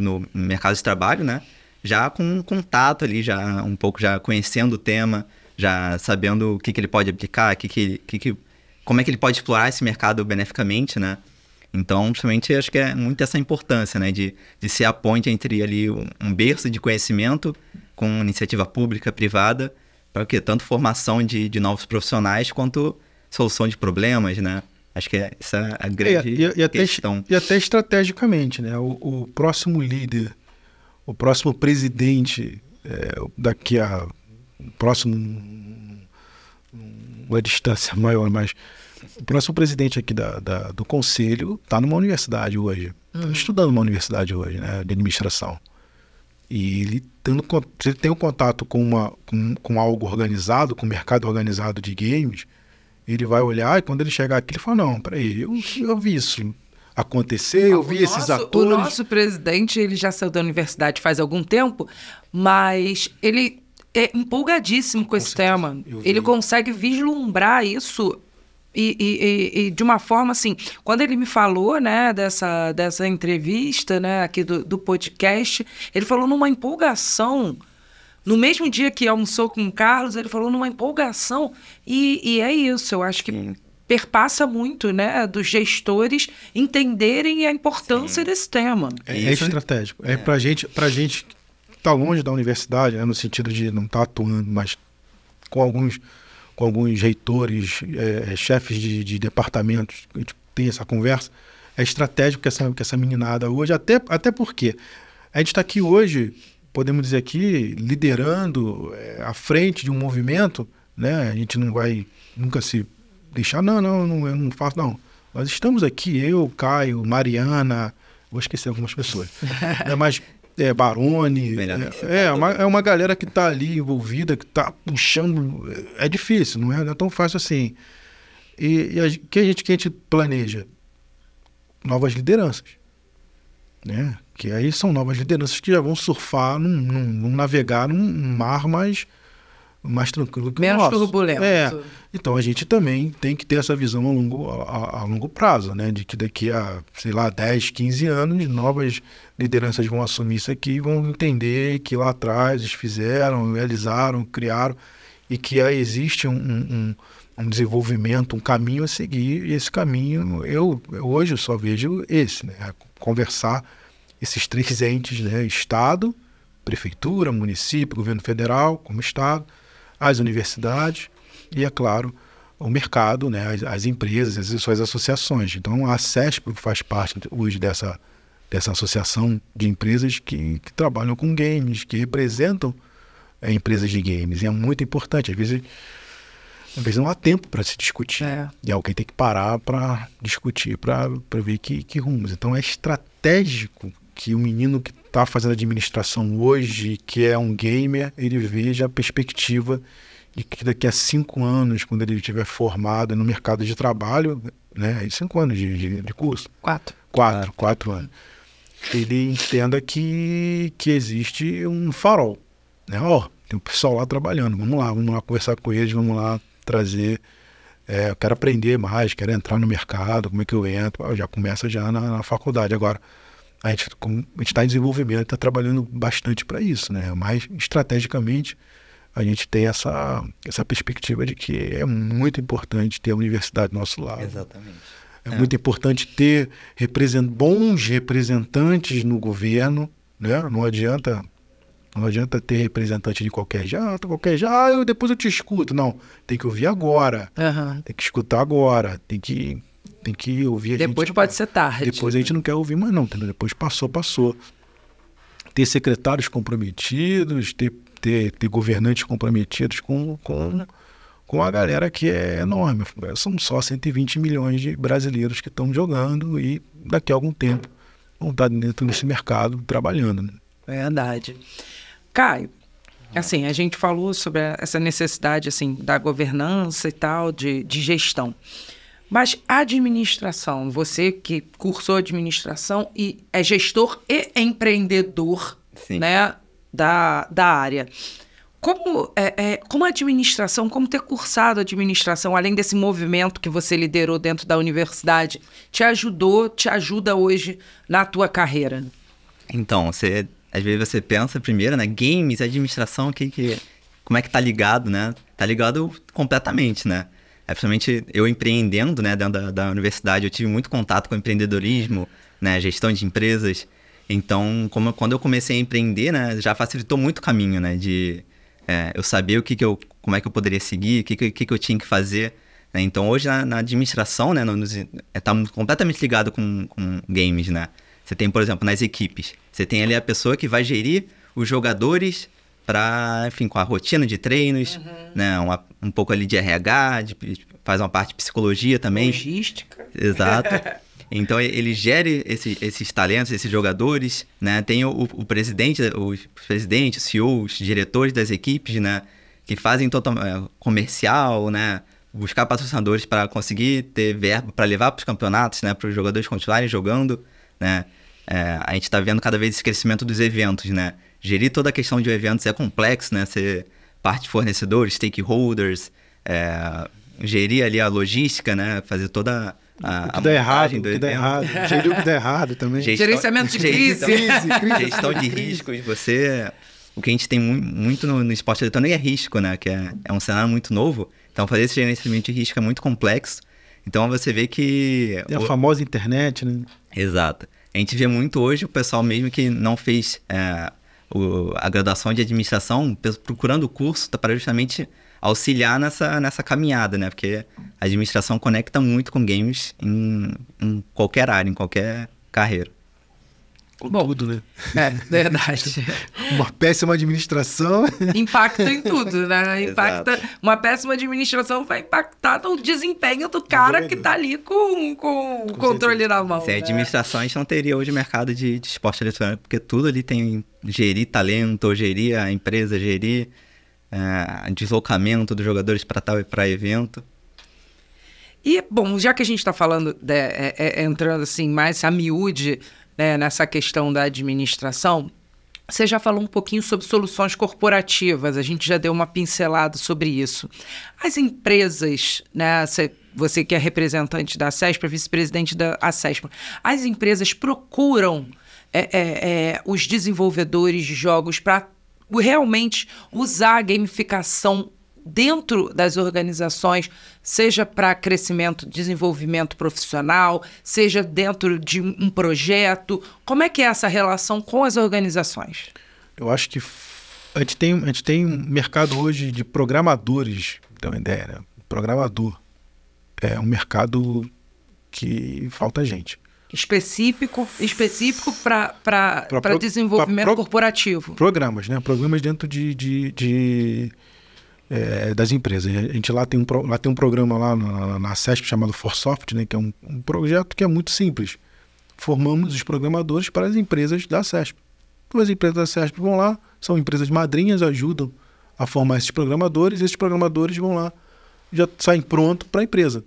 no, no mercado de trabalho, né? Já com um contato ali, já um pouco já conhecendo o tema, já sabendo o que, que ele pode aplicar, o que, que, que, que como é que ele pode explorar esse mercado beneficamente, né? Então, justamente, acho que é muito essa importância, né? De, de ser a ponte entre ali um berço de conhecimento com iniciativa pública, privada, para o quê? Tanto formação de, de novos profissionais quanto solução de problemas, né? Acho que é, essa é a é, grande e, e até, questão. E até estrategicamente, né? O, o próximo líder, o próximo presidente é, daqui a... O próximo uma distância [laughs] maior, mas o próximo presidente aqui da, da do conselho está numa universidade hoje. Tá uhum. estudando numa universidade hoje, né? De administração. E ele, tendo, ele tem um contato com, uma, com, com algo organizado, com o mercado organizado de games, ele vai olhar e quando ele chegar aqui, ele fala, não, peraí, eu, eu vi isso acontecer, eu vi nosso, esses atores... O nosso presidente, ele já saiu da universidade faz algum tempo, mas ele é empolgadíssimo com, com esse certeza. tema. Ele consegue vislumbrar isso e, e, e, e, de uma forma assim, quando ele me falou, né, dessa, dessa entrevista, né, aqui do, do podcast, ele falou numa empolgação. No mesmo dia que almoçou com o Carlos, ele falou numa empolgação. E, é isso, eu acho que Sim. perpassa muito, né, dos gestores entenderem a importância Sim. desse tema. É, é estratégico. É, é. pra gente, pra gente está longe da universidade, né, no sentido de não estar tá atuando, mas com alguns, com alguns reitores, é, é, chefes de, de departamentos, a gente tem essa conversa, é estratégico que essa, que essa meninada hoje, até, até porque a gente está aqui hoje, podemos dizer aqui, liderando é, à frente de um movimento, né? A gente não vai nunca se deixar, não, não, não eu não faço, não. Nós estamos aqui, eu, Caio, Mariana, vou esquecer algumas pessoas, [laughs] né? mas é, Barone. É, é, uma, é uma galera que tá ali envolvida, que tá puxando. É difícil, não é, não é tão fácil assim. E, e a, que, a gente, que a gente planeja? Novas lideranças. Né? Que aí são novas lideranças que já vão surfar, num, num, num navegar num mar mais, mais tranquilo que Menos o nosso. Menos turbulento. É. Então a gente também tem que ter essa visão a longo, a, a longo prazo, né? De que daqui a, sei lá, 10, 15 anos, novas lideranças vão assumir isso aqui e vão entender que lá atrás eles fizeram, realizaram, criaram e que aí existe um, um, um, desenvolvimento, um caminho a seguir. E esse caminho, eu hoje eu só vejo esse, né? Conversar esses três entes, né? Estado, prefeitura, município, governo federal, como Estado, as universidades e, é claro, o mercado, né? as, as empresas, as suas associações. Então, a CESP faz parte hoje dessa dessa associação de empresas que, que trabalham com games, que representam é, empresas de games. E é muito importante. Às vezes, às vezes não há tempo para se discutir. É. E alguém tem que parar para discutir, para ver que, que rumos. Então é estratégico que o menino que está fazendo administração hoje, que é um gamer, ele veja a perspectiva de que daqui a cinco anos, quando ele estiver formado no mercado de trabalho, né? Cinco anos de, de, de curso. Quatro. Quatro, quatro, quatro anos ele entenda que, que existe um farol. Né? Ó, tem um pessoal lá trabalhando, vamos lá, vamos lá conversar com eles, vamos lá trazer. É, eu quero aprender mais, quero entrar no mercado, como é que eu entro? já começa já na, na, faculdade. Agora, a gente está em desenvolvimento, está trabalhando bastante para isso, né? Mas, estrategicamente, a gente tem essa, essa perspectiva de que é muito importante ter a universidade do nosso lado. Exatamente é, muito importante ter represent... bons representantes no governo, né? Não adianta não adianta ter representante de qualquer jato, qualquer já, ah, eu depois eu te escuto. Não, tem que ouvir agora. Uhum. Tem que escutar agora. Tem que, tem que ouvir a Depois gente, pode ser tarde. Depois a gente não quer ouvir mais, não, entendeu? Depois passou, passou. Ter secretários comprometidos, ter, ter, ter governantes comprometidos com, com, com a galera que é enorme. São só 120 milhões de brasileiros que estão jogando e daqui a algum tempo vão estar dentro desse mercado trabalhando. Né? É verdade. Caio, assim, a gente falou sobre essa necessidade assim da governança e tal, de, de gestão. Mas administração, você que cursou administração e é gestor e empreendedor Sim. né, da, da área. Como, é, é, como administração, como ter cursado administração, além desse movimento que você liderou dentro da universidade, te ajudou, te ajuda hoje na tua carreira? Então, você, às vezes você pensa primeiro, né? Games, administração, que, que, como é que tá ligado, né? Tá ligado completamente, né? É, principalmente eu empreendendo, né? Dentro da, da universidade, eu tive muito contato com empreendedorismo, né? Gestão de empresas. Então, como, quando eu comecei a empreender, né? Já facilitou muito o caminho, né? De é, eu sabia o que, que eu, como é que eu poderia seguir, o que, que, que eu tinha que fazer. Né? Então hoje na, na administração, né, está é, completamente ligado com, com games, né? Você tem, por exemplo, nas equipes, você tem ali a pessoa que vai gerir os jogadores para, enfim, com a rotina de treinos, uhum. né, uma, um pouco ali de RH, de, faz uma parte de psicologia também. Logística. Exato. [laughs] Então ele gere esse, esses talentos, esses jogadores, né? Tem o, o presidente, os presidentes, CEOs, diretores das equipes, né? Que fazem total, é, comercial, né? Buscar patrocinadores para conseguir ter verba para levar para os campeonatos, né? Para os jogadores continuarem jogando, né? É, a gente está vendo cada vez esse crescimento dos eventos, né? Gerir toda a questão de eventos é complexo, né? parte de fornecedores, stakeholders, é, gerir ali a logística, né? Fazer toda ah, a, que dá errado, do que dá errado. Geriu que dá errado também. Gestão, Gerenciamento de crise. Gestão, crise, crise. Gestão de riscos. Você. O que a gente tem muito no, no esporte eletrônico é risco, né? Que é, é um cenário muito novo. Então, fazer esse gerenciamento de risco é muito complexo. Então, você vê que. É a o... famosa internet, né? Exato. A gente vê muito hoje o pessoal mesmo que não fez é, o, a graduação de administração procurando o curso tá, para justamente auxiliar nessa, nessa caminhada, né? Porque a administração conecta muito com games em, em qualquer área, em qualquer carreira. Com Bom, tudo, né? É, verdade. [laughs] uma péssima administração. Impacta em tudo, né? [laughs] Impacta. Exato. Uma péssima administração vai impactar no desempenho do cara que tá ali com, com, com o controle certeza. na mão. Sem né? administração, a gente não teria hoje mercado de, de esporte eletrônico, porque tudo ali tem gerir talento, gerir a empresa, gerir é, deslocamento dos jogadores para tal e para evento. E, bom, já que a gente está falando, de, é, é, entrando assim mais a miúde né, nessa questão da administração, você já falou um pouquinho sobre soluções corporativas, a gente já deu uma pincelada sobre isso. As empresas, né, você, você que é representante da SESPA, é vice-presidente da SESPA, as empresas procuram é, é, é, os desenvolvedores de jogos para realmente usar a gamificação dentro das organizações, seja para crescimento, desenvolvimento profissional, seja dentro de um projeto? Como é que é essa relação com as organizações? Eu acho que a gente tem, a gente tem um mercado hoje de programadores, então ideia, né? programador. É um mercado que falta gente específico específico para pro, desenvolvimento pro, corporativo. Programas, né? Programas dentro de, de, de é, das empresas. A gente lá tem um, lá tem um programa lá na, na CESP chamado Forsoft, né? Que é um, um projeto que é muito simples. Formamos os programadores para as empresas da CESP. Então, as empresas da CESP vão lá, são empresas madrinhas, ajudam a formar esses programadores, e esses programadores vão lá, já saem pronto para a empresa.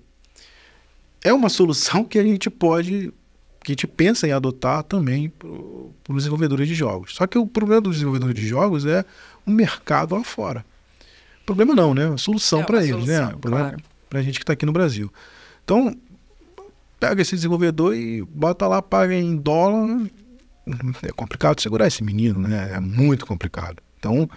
É uma solução que a gente pode que a gente pensa em adotar também para os desenvolvedores de jogos. Só que o problema dos desenvolvedores de jogos é o mercado lá fora. Problema não, né? Solução é para eles, né? claro. para a gente que está aqui no Brasil. Então, pega esse desenvolvedor e bota lá, paga em dólar. É complicado segurar esse menino, né? É muito complicado. Então,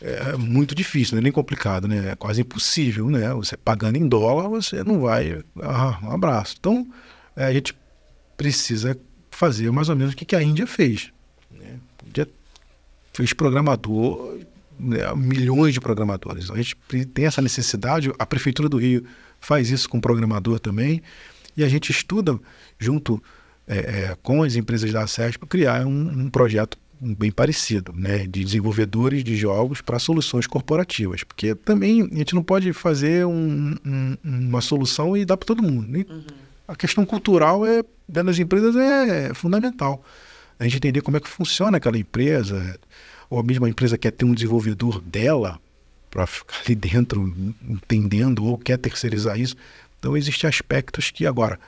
é, é muito difícil, é nem complicado, né? É quase impossível, né? Você pagando em dólar, você não vai. Ah, um abraço. Então, é, a gente precisa fazer mais ou menos o que a Índia fez. Né? A Índia fez programador, né, milhões de programadores. Então, a gente tem essa necessidade, a Prefeitura do Rio faz isso com programador também, e a gente estuda junto é, é, com as empresas da SESP para criar um, um, projeto bem parecido, né, de desenvolvedores de jogos para soluções corporativas, porque também a gente não pode fazer um, um, uma solução e dar para todo mundo. Né? Uhum a questão cultural é, dentro das empresas é fundamental. A gente entender como é que funciona aquela empresa, ou a mesma empresa quer ter um desenvolvedor dela para ficar ali dentro entendendo, ou quer terceirizar isso. Então, existem aspectos que, agora,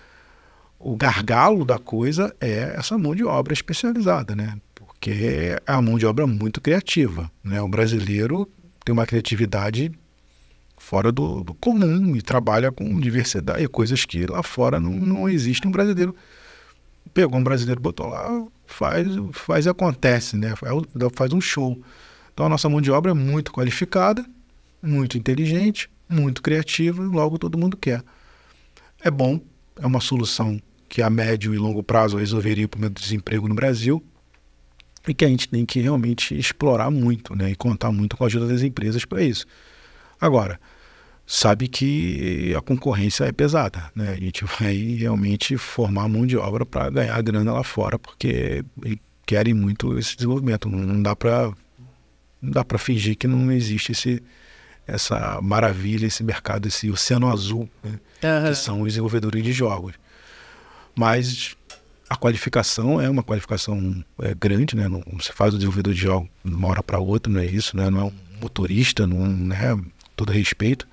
o gargalo da coisa é essa mão de obra especializada, né? Porque é a mão de obra muito criativa, né? O brasileiro tem uma criatividade fora do, do comum e trabalha com diversidade e coisas que lá fora não, não existem. Um brasileiro pegou um brasileiro, botou lá, faz, faz acontece, né? faz um show. Então a nossa mão de obra é muito qualificada, muito inteligente, muito criativa, e logo todo mundo quer. É bom, é uma solução que a médio e longo prazo resolveria o problema do desemprego no Brasil e que a gente tem que realmente explorar muito né, e contar muito com a ajuda das empresas para isso. Agora, sabe que a concorrência é pesada. Né? A gente vai realmente formar mão de obra para ganhar grana lá fora, porque querem muito esse desenvolvimento. Não dá para não dá para fingir que não existe esse essa maravilha, esse mercado, esse oceano azul, né? uhum. que são os desenvolvedores de jogos. Mas a qualificação é uma qualificação é, grande, né? Não, você faz o desenvolvedor de jogo de uma hora para outra, não é isso, né? Não é um motorista, não, né? Todo respeito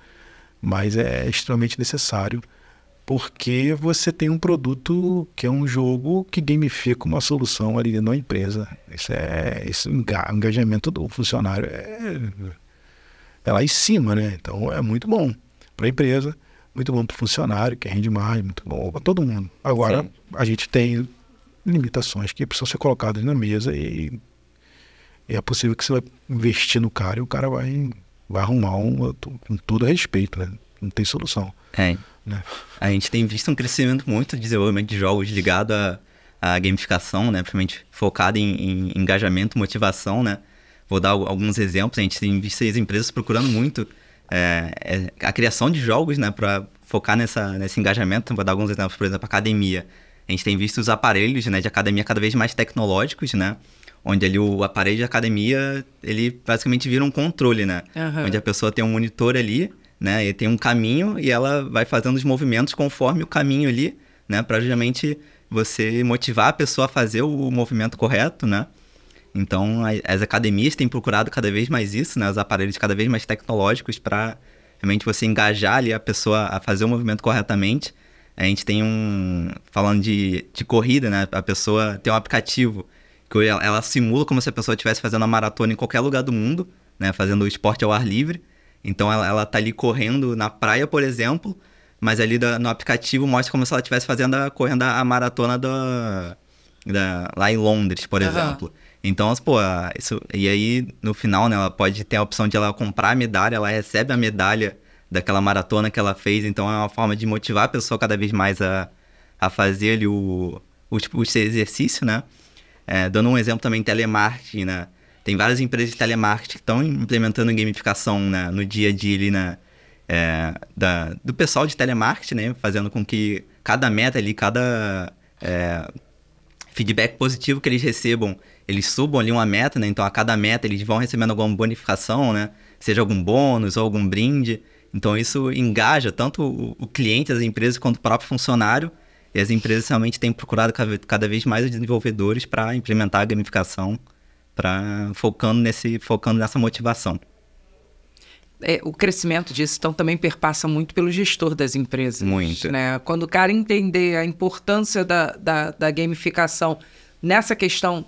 mas é extremamente necessário porque você tem um produto que é um jogo que gamifica uma solução ali na empresa. Isso é esse engajamento do funcionário é, é lá em cima, né? Então é muito bom para a empresa, muito bom para o funcionário que rende mais, muito bom para todo mundo. Agora Sim. a gente tem limitações que precisam ser colocadas na mesa e, e é possível que você vai investir no cara e o cara vai vai arrumar um, com todo respeito, né? Não tem solução. É. Né? A gente tem visto um crescimento muito de desenvolvimento de jogos ligado à, à gamificação, né? Principalmente focado em, em, engajamento, motivação, né? Vou dar alguns exemplos. A gente tem visto as empresas procurando muito é, é, a criação de jogos, né? Para focar nessa, nesse engajamento. Vou dar alguns exemplos, por exemplo, academia. A gente tem visto os aparelhos né, de academia cada vez mais tecnológicos, né? onde ali o aparelho de academia, ele basicamente vira um controle, né? Uhum. Onde a pessoa tem um monitor ali, né? E tem um caminho e ela vai fazendo os movimentos conforme o caminho ali, né? Pra justamente você motivar a pessoa a fazer o movimento correto, né? Então, as academias têm procurado cada vez mais isso, né? Os aparelhos cada vez mais tecnológicos para realmente você engajar ali a pessoa a fazer o movimento corretamente. A gente tem um... Falando de, de corrida, né? A pessoa tem um aplicativo que ela simula como se a pessoa estivesse fazendo uma maratona em qualquer lugar do mundo, né? Fazendo esporte ao ar livre. Então ela, ela tá ali correndo na praia, por exemplo, mas ali da, no aplicativo mostra como se ela estivesse fazendo a, correndo a, a maratona da, da, lá em Londres, por uhum. exemplo. Então, pô, isso, e aí no final, né, ela pode ter a opção de ela comprar a medalha, ela recebe a medalha daquela maratona que ela fez, então é uma forma de motivar a pessoa cada vez mais a, a fazer ali o, o, tipo, o exercício, né? É, dando um exemplo também, telemarketing, né? Tem várias empresas de telemarketing que estão implementando gamificação né, no dia a dia ali na, né? é, da, do pessoal de telemarketing, né? Fazendo com que cada meta ali, cada é, feedback positivo que eles recebam, eles subam ali uma meta, né? Então, a cada meta eles vão recebendo alguma bonificação, né? Seja algum bônus ou algum brinde. Então, isso engaja tanto o, o cliente, as empresas, quanto o próprio funcionário e as empresas realmente têm procurado cada vez mais os desenvolvedores para implementar a gamificação, para focando nesse focando nessa motivação. É, o crescimento disso então também perpassa muito pelo gestor das empresas. Muito. Né? Quando o cara entender a importância da, da, da gamificação nessa questão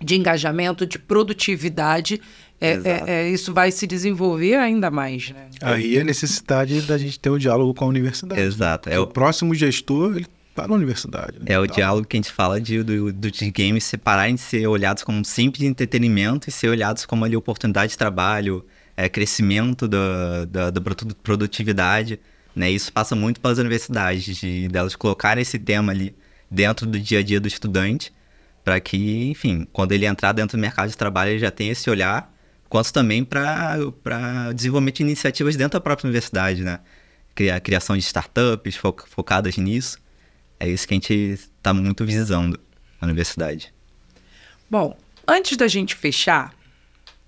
de engajamento, de produtividade, é, é, é isso vai se desenvolver ainda mais. Né? Aí a é necessidade da gente ter um diálogo com a universidade. Exato. É o... o próximo gestor ele para tá a universidade. Né? É o tá. diálogo que a gente fala de, do, do de games separarem de ser olhados como simples entretenimento e ser olhados como ali oportunidade de trabalho, é, crescimento da, da, da produtividade. Né? Isso passa muito pelas universidades, de delas de colocarem esse tema ali dentro do dia a dia do estudante, para que, enfim, quando ele entrar dentro do mercado de trabalho, ele já tenha esse olhar, quanto também para desenvolvimento de iniciativas dentro da própria universidade, né? criação de startups focadas nisso é isso que a gente está muito visando na universidade. Bom, antes da gente fechar,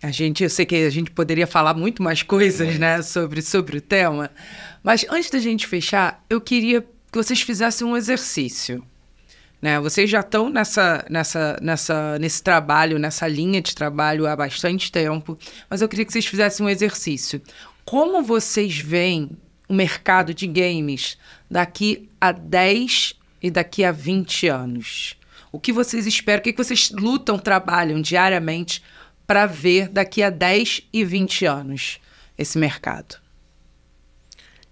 a gente, eu sei que a gente poderia falar muito mais coisas, é. né, sobre, sobre o tema, mas antes da gente fechar, eu queria que vocês fizessem um exercício. Né? Vocês já estão nessa, nessa, nessa, nesse trabalho, nessa linha de trabalho há bastante tempo, mas eu queria que vocês fizessem um exercício. Como vocês veem o mercado de games daqui a 10 e daqui a 20 anos? O que vocês esperam? O que vocês lutam, trabalham diariamente para ver daqui a 10 e 20 anos esse mercado?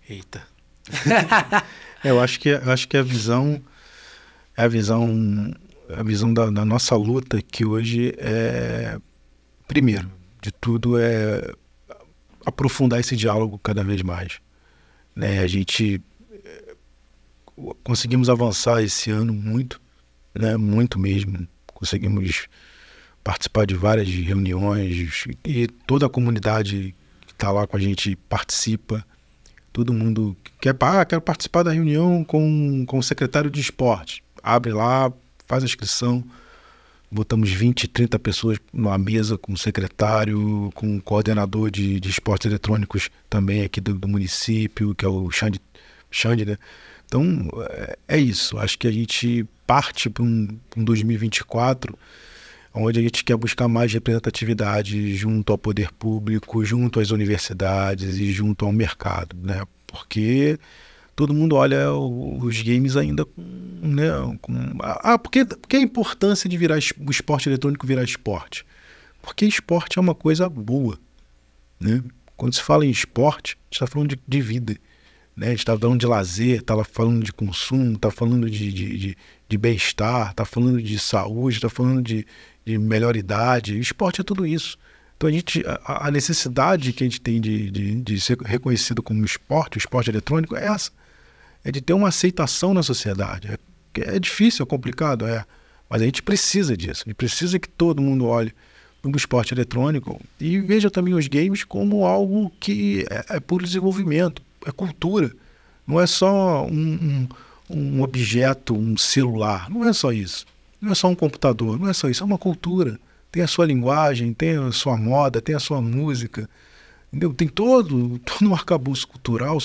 Eita. [laughs] É, eu acho que eu acho que a visão é a visão a visão da, da nossa luta que hoje é primeiro de tudo é aprofundar esse diálogo cada vez mais. Né? A gente conseguimos avançar esse ano muito, né? Muito mesmo. Conseguimos participar de várias reuniões e toda a comunidade que está lá com a gente participa. Todo mundo quer, ah, quero participar da reunião com, com o secretário de esporte. Abre lá, faz a inscrição. Botamos 20, 30 pessoas numa mesa com o secretário, com o coordenador de, de esportes eletrônicos também aqui do, do município, que é o Xande, Xande né? Então, é, é isso. Acho que a gente parte para um, um 2024 onde a gente quer buscar mais representatividade junto ao poder público, junto às universidades e junto ao mercado, né? Porque todo mundo olha os games ainda com, né, com ah, porque, porque a importância de virar o esporte eletrônico virar esporte? Porque esporte é uma coisa boa, né? Quando se fala em esporte, a gente está falando de, de vida. Né? A gente estava falando de lazer, estava falando de consumo, está falando de, de, de, de bem-estar, está falando de saúde, está falando de, de melhor idade. O esporte é tudo isso. Então a gente, a, a necessidade que a gente tem de, de, de, ser reconhecido como esporte, o esporte eletrônico, é essa. É de ter uma aceitação na sociedade. É, é difícil, é complicado, é. Mas a gente precisa disso. A gente precisa que todo mundo olhe para o esporte eletrônico e veja também os games como algo que é, é puro desenvolvimento é cultura. Não é só um, um, um objeto, um celular. Não é só isso. Não é só um computador. Não é só isso. É uma cultura. Tem a sua linguagem, tem a sua moda, tem a sua música. Entendeu? Tem todo, todo um arcabouço cultural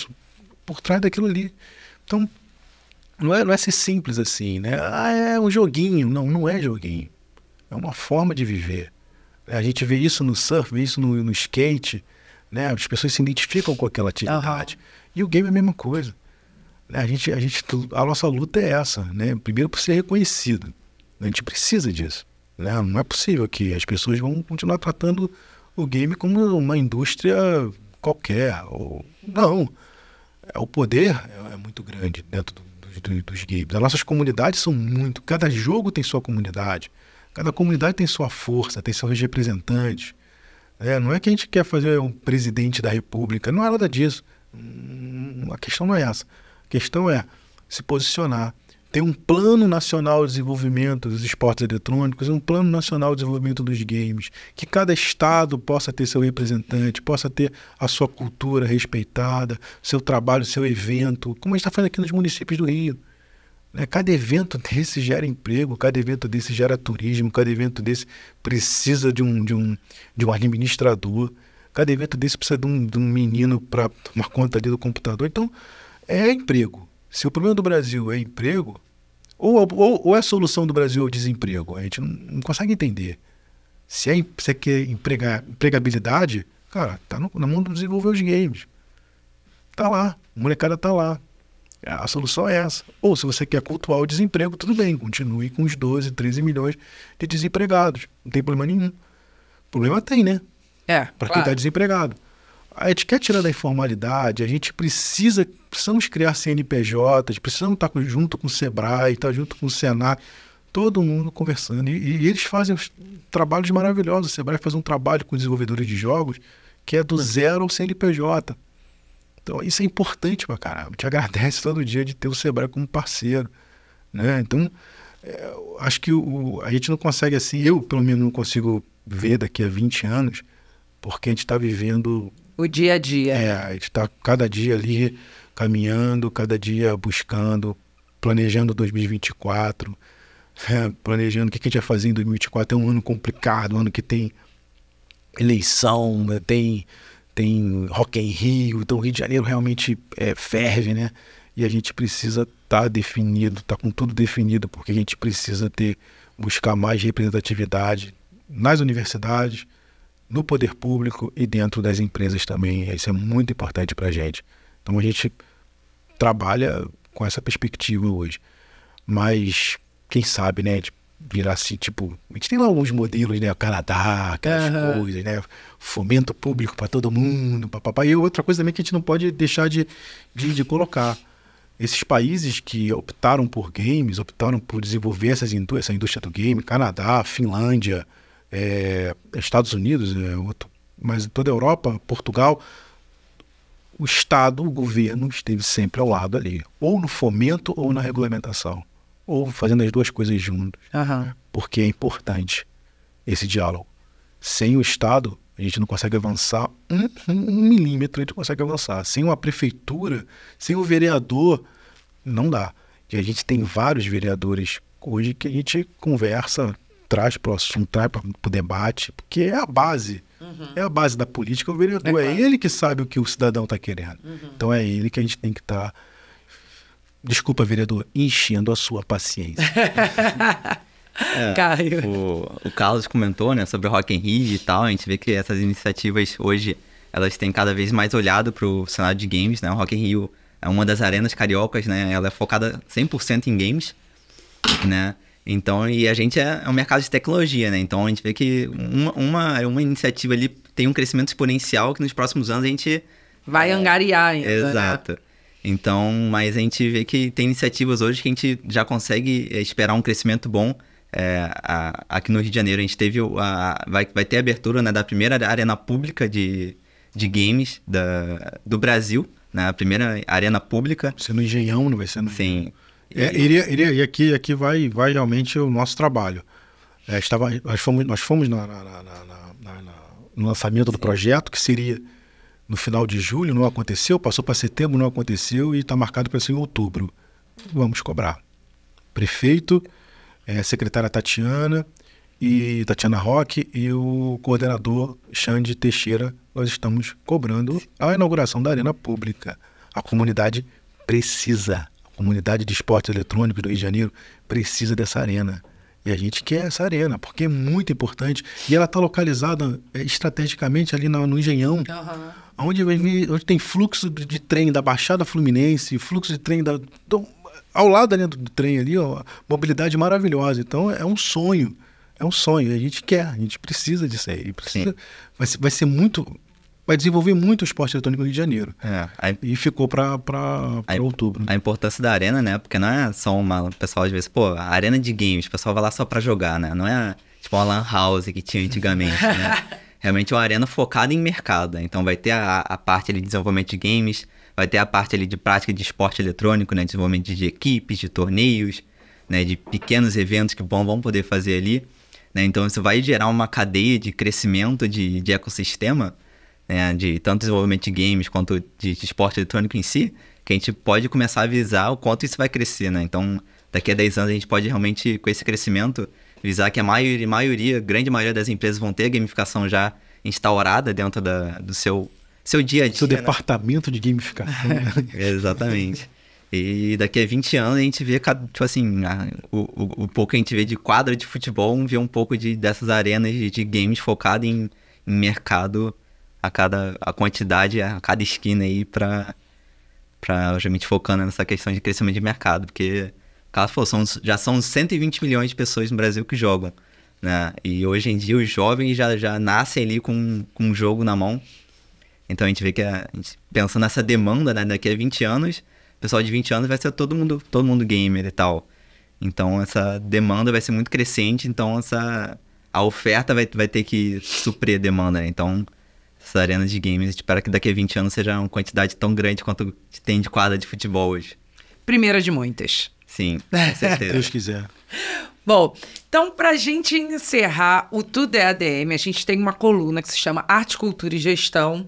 por trás daquilo ali. Então, não é, não é ser simples assim, né? Ah, é um joguinho. Não, não é joguinho. É uma forma de viver. A gente vê isso no surf, vê isso no, no skate, né? As pessoas se identificam com aquela atividade. Uhum. E o game é a mesma coisa. Né? A, gente, a, gente, a nossa luta é essa, né? Primeiro por ser reconhecido. A gente precisa disso. Né? Não é possível que as pessoas vão continuar tratando o game como uma indústria qualquer. Ou... Não. É, o poder é, é muito grande dentro do, do, dos games. As nossas comunidades são muito. Cada jogo tem sua comunidade. Cada comunidade tem sua força, tem seus representantes. É, não é que a gente quer fazer um presidente da república, não é nada disso. Hum, a questão não é essa. A questão é se posicionar. Tem um plano nacional de desenvolvimento dos esportes eletrônicos, um plano nacional de desenvolvimento dos games, que cada estado possa ter seu representante, possa ter a sua cultura respeitada, seu trabalho, seu evento, como a gente está fazendo aqui nos municípios do Rio. Né? Cada evento [laughs] desse gera emprego, cada evento desse gera turismo, cada evento desse precisa de um, de um, de um administrador, cada evento desse precisa de um, de um menino para tomar conta ali do computador. Então, é emprego. Se o problema do Brasil é emprego, ou, ou, ou é a solução do Brasil é o desemprego? A gente não, não consegue entender. Se é, se é quer é empregar, empregabilidade, cara, tá no, no mundo desenvolver os games. Tá lá, a molecada tá lá, a solução é essa. Ou se você quer cultuar o desemprego, tudo bem, continue com os 12, 13 milhões de desempregados. Não tem problema nenhum. Problema tem, né? É. Para quem está desempregado. A gente quer tirar da informalidade, a gente precisa, precisamos criar CNPJs, precisamos estar tá junto com o SEBRAE, estar tá junto com o SENAC, todo mundo conversando. E, e eles fazem trabalhos maravilhosos. O SEBRAE faz um trabalho com desenvolvedores de jogos que é do uhum. zero ao CNPJ. Então isso é importante pra caramba. Te agradece todo dia de ter o Sebrae como parceiro, né? Então é, acho que o, a gente não consegue assim, eu pelo menos não consigo ver daqui a 20 anos, porque a gente está vivendo o dia a dia. É, a gente está cada dia ali caminhando, cada dia buscando, planejando 2024, é, né? planejando o que a gente vai fazer em 2024. É um ano complicado, um ano que tem eleição, né? tem tem Rock em Rio, então o Rio de Janeiro realmente é, ferve, né? E a gente precisa estar tá definido, estar tá com tudo definido, porque a gente precisa ter buscar mais representatividade nas universidades, no poder público e dentro das empresas também. Isso é muito importante para a gente. Então a gente trabalha com essa perspectiva hoje. Mas quem sabe, né? Tipo, assim tipo, a gente tem lá alguns modelos, né? O Canadá, aquelas uhum. coisas, né? Fomento público para todo mundo, papapá. E outra coisa também que a gente não pode deixar de, de, de colocar. Esses países que optaram por games, optaram por desenvolver essas indú essa indústria do game, Canadá, Finlândia, é, Estados Unidos, é outro, mas toda a Europa, Portugal, o Estado, o governo esteve sempre ao lado ali, ou no fomento ou na regulamentação ou fazendo as duas coisas juntos. Uhum. Porque é importante esse diálogo. Sem o Estado, a gente não consegue avançar um, um, milímetro, a gente consegue avançar. Sem uma prefeitura, sem o vereador, não dá. E a gente tem vários vereadores hoje que a gente conversa, traz para o assunto, traz para o debate, porque é a base. Uhum. É a base da política, o vereador. É, é claro. é ele que sabe o que o cidadão está querendo. Uhum. Então é ele que a gente tem que estar. Tá Desculpa, vereador, enchendo a sua paciência. [laughs] é, Caio. O, o, Carlos comentou, né, sobre o Rock Rio e tal. A gente vê que essas iniciativas hoje elas têm cada vez mais olhado para o cenário de games, né? O Rock in Rio é uma das arenas cariocas, né? Ela é focada 100% em games, né? Então, e a gente é, é, um mercado de tecnologia, né? Então a gente vê que uma, uma, uma iniciativa ali tem um crescimento exponencial que nos próximos anos a gente. Vai é, angariar ainda. Né. Exato. Né? Então, mas a gente vê que tem iniciativas hoje que a gente já consegue eh, esperar um crescimento bom. É, a, aqui no Rio de Janeiro, a gente teve a, vai, vai ter a abertura né, da primeira arena pública de, de games da, do Brasil, né, a primeira arena pública. Vai ser no Engenhão, não vai ser no né? Sim. É, iria, iria, e aqui, aqui vai, vai realmente o nosso trabalho. É, estava, nós fomos, nós fomos na, na, na, na no lançamento Sim. do projeto, que seria no final de julho, não aconteceu, passou para setembro, não aconteceu e está marcado para ser em outubro. Vamos cobrar. Prefeito, é, secretária Tatiana e Tatiana Roque e o coordenador Xande Teixeira, nós estamos cobrando a inauguração da arena pública. A comunidade precisa. A comunidade de esportes eletrônicos do Rio de Janeiro precisa dessa arena. E a gente quer essa arena, porque é muito importante. E ela está localizada é, estrategicamente ali no, no Engenhão. Uhum. Onde hoje tem fluxo de trem da Baixada Fluminense, fluxo de trem da. Então, ao lado da linha do trem ali, ó, mobilidade maravilhosa. Então é um sonho. É um sonho. A gente quer, a gente precisa disso aí. Precisa, vai, vai ser muito vai desenvolver muito o esporte eletrônico no Rio de Janeiro. É, a, e ficou para outubro. A importância da arena, né? Porque não é só uma. O pessoal às vezes, pô, a arena é de games, o pessoal vai lá só para jogar, né? Não é tipo uma Lan House que tinha antigamente, né? [laughs] realmente é uma arena focada em mercado. Né? Então vai ter a, a parte ali de desenvolvimento de games, vai ter a parte ali de prática de esporte eletrônico, né? Desenvolvimento de equipes, de torneios, né? De pequenos eventos que vão, vão poder fazer ali. Né? Então isso vai gerar uma cadeia de crescimento de, de ecossistema, né? De tanto desenvolvimento de games quanto de, de esporte eletrônico em si, que a gente pode começar a visar o quanto isso vai crescer, né? Então daqui a 10 anos a gente pode realmente, com esse crescimento, visar que a maioria, maioria, grande maioria das empresas vão ter a gamificação já instaurada dentro da, do seu, seu dia a dia. Seu né? departamento de gamificação. é, [laughs] exatamente. E daqui a 20 anos a gente vê, tipo assim, a, o, o, o, pouco que a gente vê de quadra de futebol, vê um pouco de, dessas arenas de, de games focado em, em, mercado a cada a quantidade, a cada esquina aí para para justamente focando nessa questão de crescimento de mercado, porque Caso são, já são 120 milhões de pessoas no Brasil que jogam. Né? E hoje em dia os jovens já, já nascem ali com, com um jogo na mão. Então a gente vê que, a, a gente, pensando nessa demanda, né? daqui a 20 anos, o pessoal de 20 anos vai ser todo mundo, todo mundo gamer e tal. Então essa demanda vai ser muito crescente, então essa, a oferta vai, vai ter que suprir a demanda. Né? Então essa arena de games, espera que daqui a 20 anos seja uma quantidade tão grande quanto tem de quadra de futebol hoje. Primeira de muitas. Sim, é, com certeza. Deus quiser. Bom, então, para a gente encerrar o Tudo é ADM, a gente tem uma coluna que se chama Arte, Cultura e Gestão,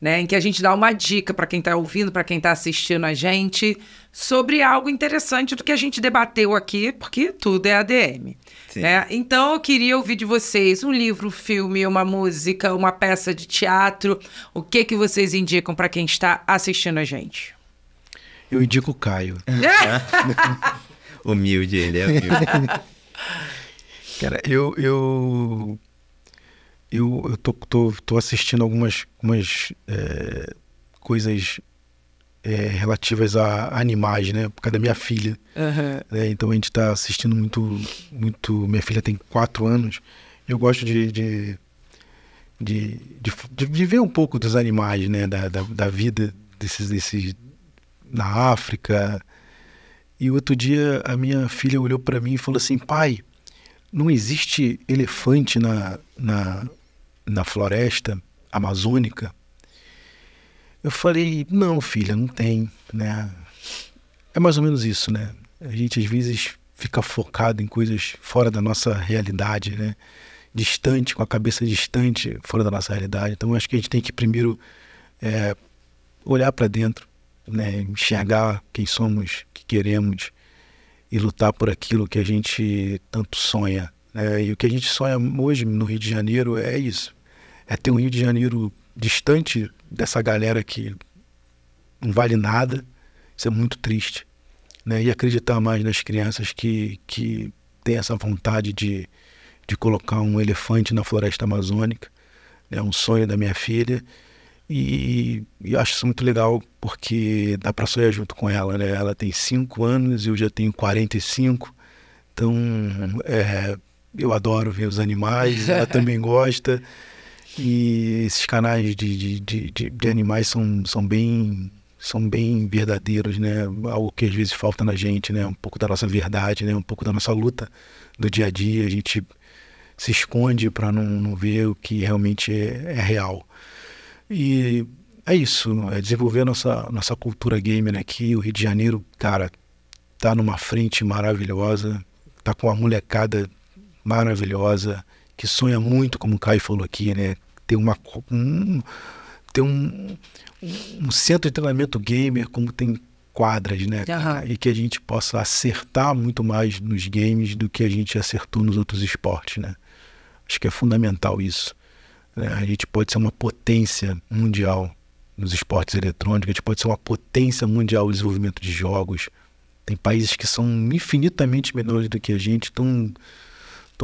né, em que a gente dá uma dica para quem está ouvindo, para quem está assistindo a gente, sobre algo interessante do que a gente debateu aqui, porque tudo é ADM. Né? Então, eu queria ouvir de vocês um livro, um filme, uma música, uma peça de teatro, o que, que vocês indicam para quem está assistindo a gente? Eu indico o Caio. [laughs] humilde, ele é humilde. [laughs] Cara, eu. Eu, eu, eu tô, tô, tô assistindo algumas, algumas é, coisas é, relativas a animais, né? Por causa da minha filha. Uhum. É, então a gente está assistindo muito, muito. Minha filha tem quatro anos. Eu gosto de de, de, de, de, ver um pouco dos animais, né? Da, da, da vida desses, desses, na África. E outro dia a minha filha olhou para mim e falou assim: pai, não existe elefante na, na, na floresta amazônica? Eu falei: não, filha, não tem. Né? É mais ou menos isso, né? A gente às vezes fica focado em coisas fora da nossa realidade, né? Distante, com a cabeça distante, fora da nossa realidade. Então, acho que a gente tem que primeiro é, olhar para dentro, né, enxergar quem somos, que queremos e lutar por aquilo que a gente tanto sonha. Né? E o que a gente sonha hoje no Rio de Janeiro é isso: é ter um Rio de Janeiro distante dessa galera que não vale nada. Isso é muito triste. Né? E acreditar mais nas crianças que, que têm essa vontade de, de colocar um elefante na floresta amazônica. É né? um sonho da minha filha. E, e, eu acho isso muito legal porque dá para sonhar junto com ela, né? Ela tem 5 anos, e eu já tenho 45. Então, é, eu adoro ver os animais, ela [laughs] também gosta. E esses canais de, de, de, de, de animais são, são bem são bem verdadeiros, né? Algo que às vezes falta na gente, né? Um pouco da nossa verdade, né? Um pouco da nossa luta do dia a dia. A gente se esconde para não, não ver o que realmente é, é real. E é isso, é desenvolver nossa, nossa cultura gamer aqui. O Rio de Janeiro, cara, tá numa frente maravilhosa, tá com uma molecada maravilhosa, que sonha muito, como o Caio falou aqui, né? Ter uma. Um, ter um, um centro de treinamento gamer, como tem quadras, né? Uhum. E que a gente possa acertar muito mais nos games do que a gente acertou nos outros esportes, né? Acho que é fundamental isso. Né? A gente pode ser uma potência mundial nos esportes eletrônicos, a gente pode ser uma potência mundial no desenvolvimento de jogos. Tem países que são infinitamente menores do que a gente, estão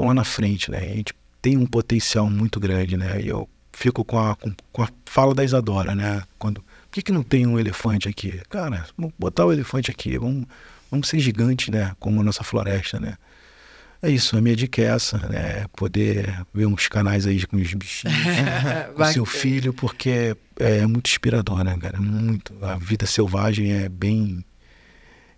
lá na frente, né? A gente tem um potencial muito grande, né? E eu fico com a, com, com a fala da Isadora, né? Quando, por que, que não tem um elefante aqui? Cara, vamos botar o elefante aqui, vamos, vamos ser gigantes, né? Como a nossa floresta, né? É isso, a minha dica é essa, né? Poder ver uns canais aí com os bichinhos, [laughs] com seu filho, porque é muito inspirador, né, cara? Muito. A vida selvagem é bem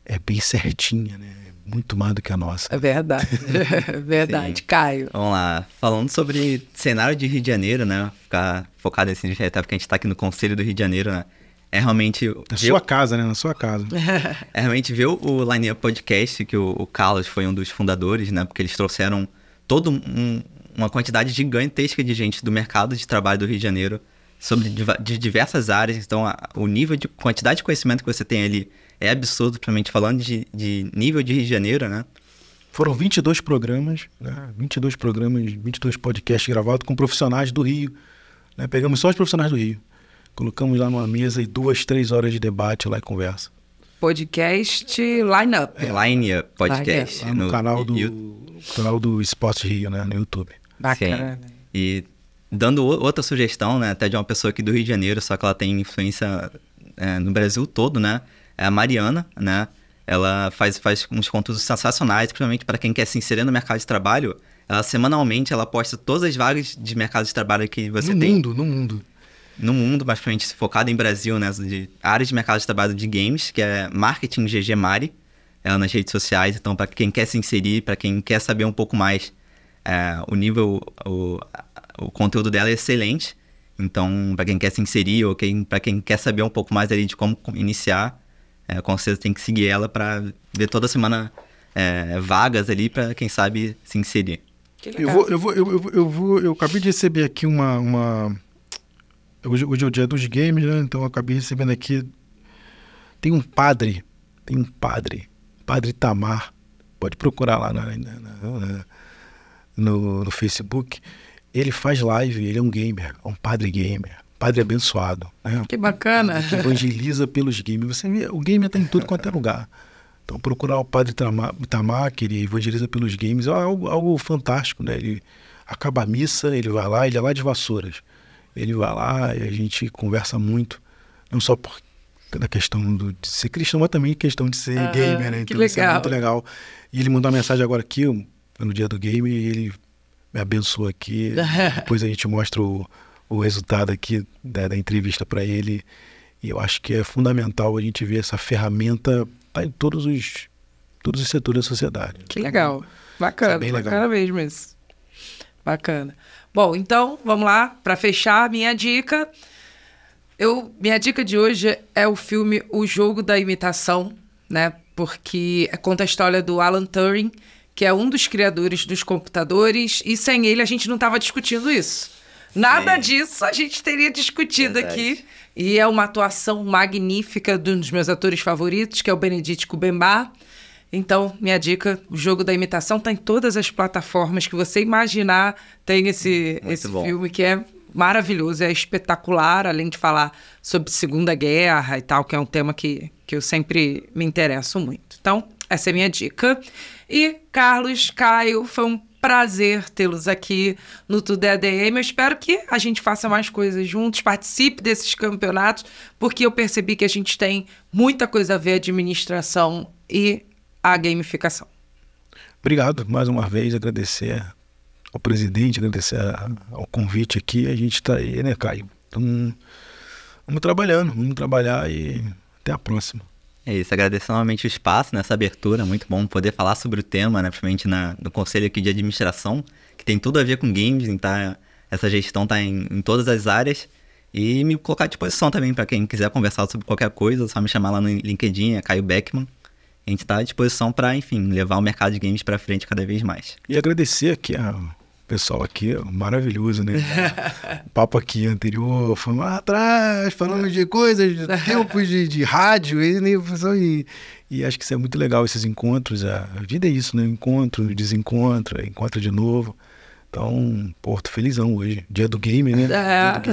é bem certinha, né? É muito mais do que a nossa. É verdade. [laughs] [laughs] verdade, Sim. Caio. Vamos lá. Falando sobre cenário de Rio de Janeiro, né? Ficar focado nesse assim, etapa, é porque a gente está aqui no Conselho do Rio de Janeiro, né? é realmente. Na sua casa, né? Na sua casa. [laughs] é realmente ver o Line Up Podcast, que o, o, Carlos foi um dos fundadores, né? Porque eles trouxeram toda um, uma quantidade gigantesca de gente do mercado de trabalho do Rio de Janeiro, sobre de diversas áreas. Então, a, o nível de quantidade de conhecimento que você tem ali é absurdo, principalmente falando de, de nível de Rio de Janeiro, né? Foram 22 programas, né? 22 programas, 22 podcasts gravados com profissionais do Rio. Né? Pegamos só os profissionais do Rio. Colocamos lá numa mesa e duas, três horas de debate lá e conversa. Podcast Line Up. É, line Up Podcast. Line up. No, canal do, you... canal do Esporte Rio, né? No YouTube. Bacana. Sim. E dando outra sugestão, né? Até de uma pessoa aqui do Rio de Janeiro, só que ela tem influência é, no Brasil todo, né? É a Mariana, né? Ela faz, faz uns conteúdos sensacionais, principalmente para quem quer se inserir no mercado de trabalho. Ela semanalmente ela posta todas as vagas de mercado de trabalho que você no tem. No mundo, no mundo no mundo, mas gente focado em Brasil, né? De áreas de mercado de trabalho de games, que é Marketing GG Mari, é, nas redes sociais. Então, para quem quer se inserir, para quem quer saber um pouco mais, é, o nível, o, o conteúdo dela é excelente. Então, para quem quer se inserir ou quem, para quem quer saber um pouco mais ali de como iniciar, é, com certeza tem que seguir ela para ver toda semana é, vagas ali para quem sabe se inserir. Eu vou, eu vou, eu, eu, eu, vou, eu acabei de receber aqui uma, uma, hoje, hoje é o dia dos games, né? Então eu acabei recebendo aqui. Tem um padre, tem um padre, Padre Tamar. Pode procurar lá na, na, na, no, no Facebook. Ele faz live, ele é um gamer, é um padre gamer padre abençoado. Né? Que bacana! Que evangeliza pelos games. Você, o gamer tem tá em tudo quanto é lugar. Então, procurar o padre Tamar que ele evangeliza pelos games, é algo, algo fantástico, né? Ele acaba a missa, ele vai lá, ele é lá de Vassouras. Ele vai lá e a gente conversa muito, não só por da questão do, de ser cristão, mas também questão de ser gamer, né? Então, que é legal. É muito legal. E ele mandou uma mensagem agora aqui, no dia do game, e ele me abençoa aqui. [laughs] Depois a gente mostra o, o resultado aqui da, da entrevista para ele. E eu acho que é fundamental a gente ver essa ferramenta tá em todos os, todos os setores da sociedade. Que legal. Bacana. É bem legal. Bacana mesmo isso. Bacana. Bom, então, vamos lá. Para fechar, minha dica. Eu, minha dica de hoje é o filme O Jogo da Imitação, né? Porque conta a história do Alan Turing, que é um dos criadores dos computadores, e sem ele a gente não estava discutindo isso. Nada Sim. disso a gente teria discutido Verdade. aqui. E é uma atuação magnífica de um dos meus atores favoritos, que é o Benedict Cumberbatch. Então, minha dica: o jogo da imitação está em todas as plataformas que você imaginar. Tem esse, esse filme que é maravilhoso, é espetacular, além de falar sobre Segunda Guerra e tal, que é um tema que, que eu sempre me interesso muito. Então, essa é minha dica. E, Carlos, Caio, foi um prazer tê-los aqui no Tudo é ADM. Eu espero que a gente faça mais coisas juntos, participe desses campeonatos, porque eu percebi que a gente tem muita coisa a ver administração e a gamificação. Obrigado mais uma vez, agradecer ao presidente, agradecer ao convite aqui. A gente está aí, né, Caio? Então, vamos trabalhando, vamos trabalhar e até a próxima. É isso, agradecer novamente o espaço nessa né, abertura, muito bom poder falar sobre o tema, né, principalmente na, no conselho aqui de administração, que tem tudo a ver com games, então, tá, essa gestão está em, em, todas as áreas, e me colocar à disposição também para quem quiser conversar sobre qualquer coisa, só me chamar lá no LinkedIn, é Caio Beckman, a gente está à disposição para, enfim, levar o mercado de games para frente cada vez mais. E agradecer aqui ao pessoal aqui, maravilhoso, né? [laughs] o papo aqui anterior, falando lá atrás, falando de coisas, de [laughs] tempos de, de rádio, e, né, e, e acho que isso é muito legal, esses encontros. A vida é isso, né? Encontro, desencontro, encontro de novo. Então, Porto felizão hoje. Dia do game, né? É. do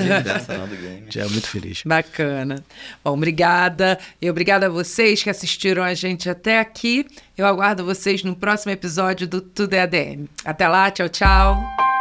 game. Dia é muito feliz. Bacana. Bom, obrigada. E obrigada a vocês que assistiram a gente até aqui. Eu aguardo vocês no próximo episódio do Tudo é ADM. Até lá, tchau, tchau.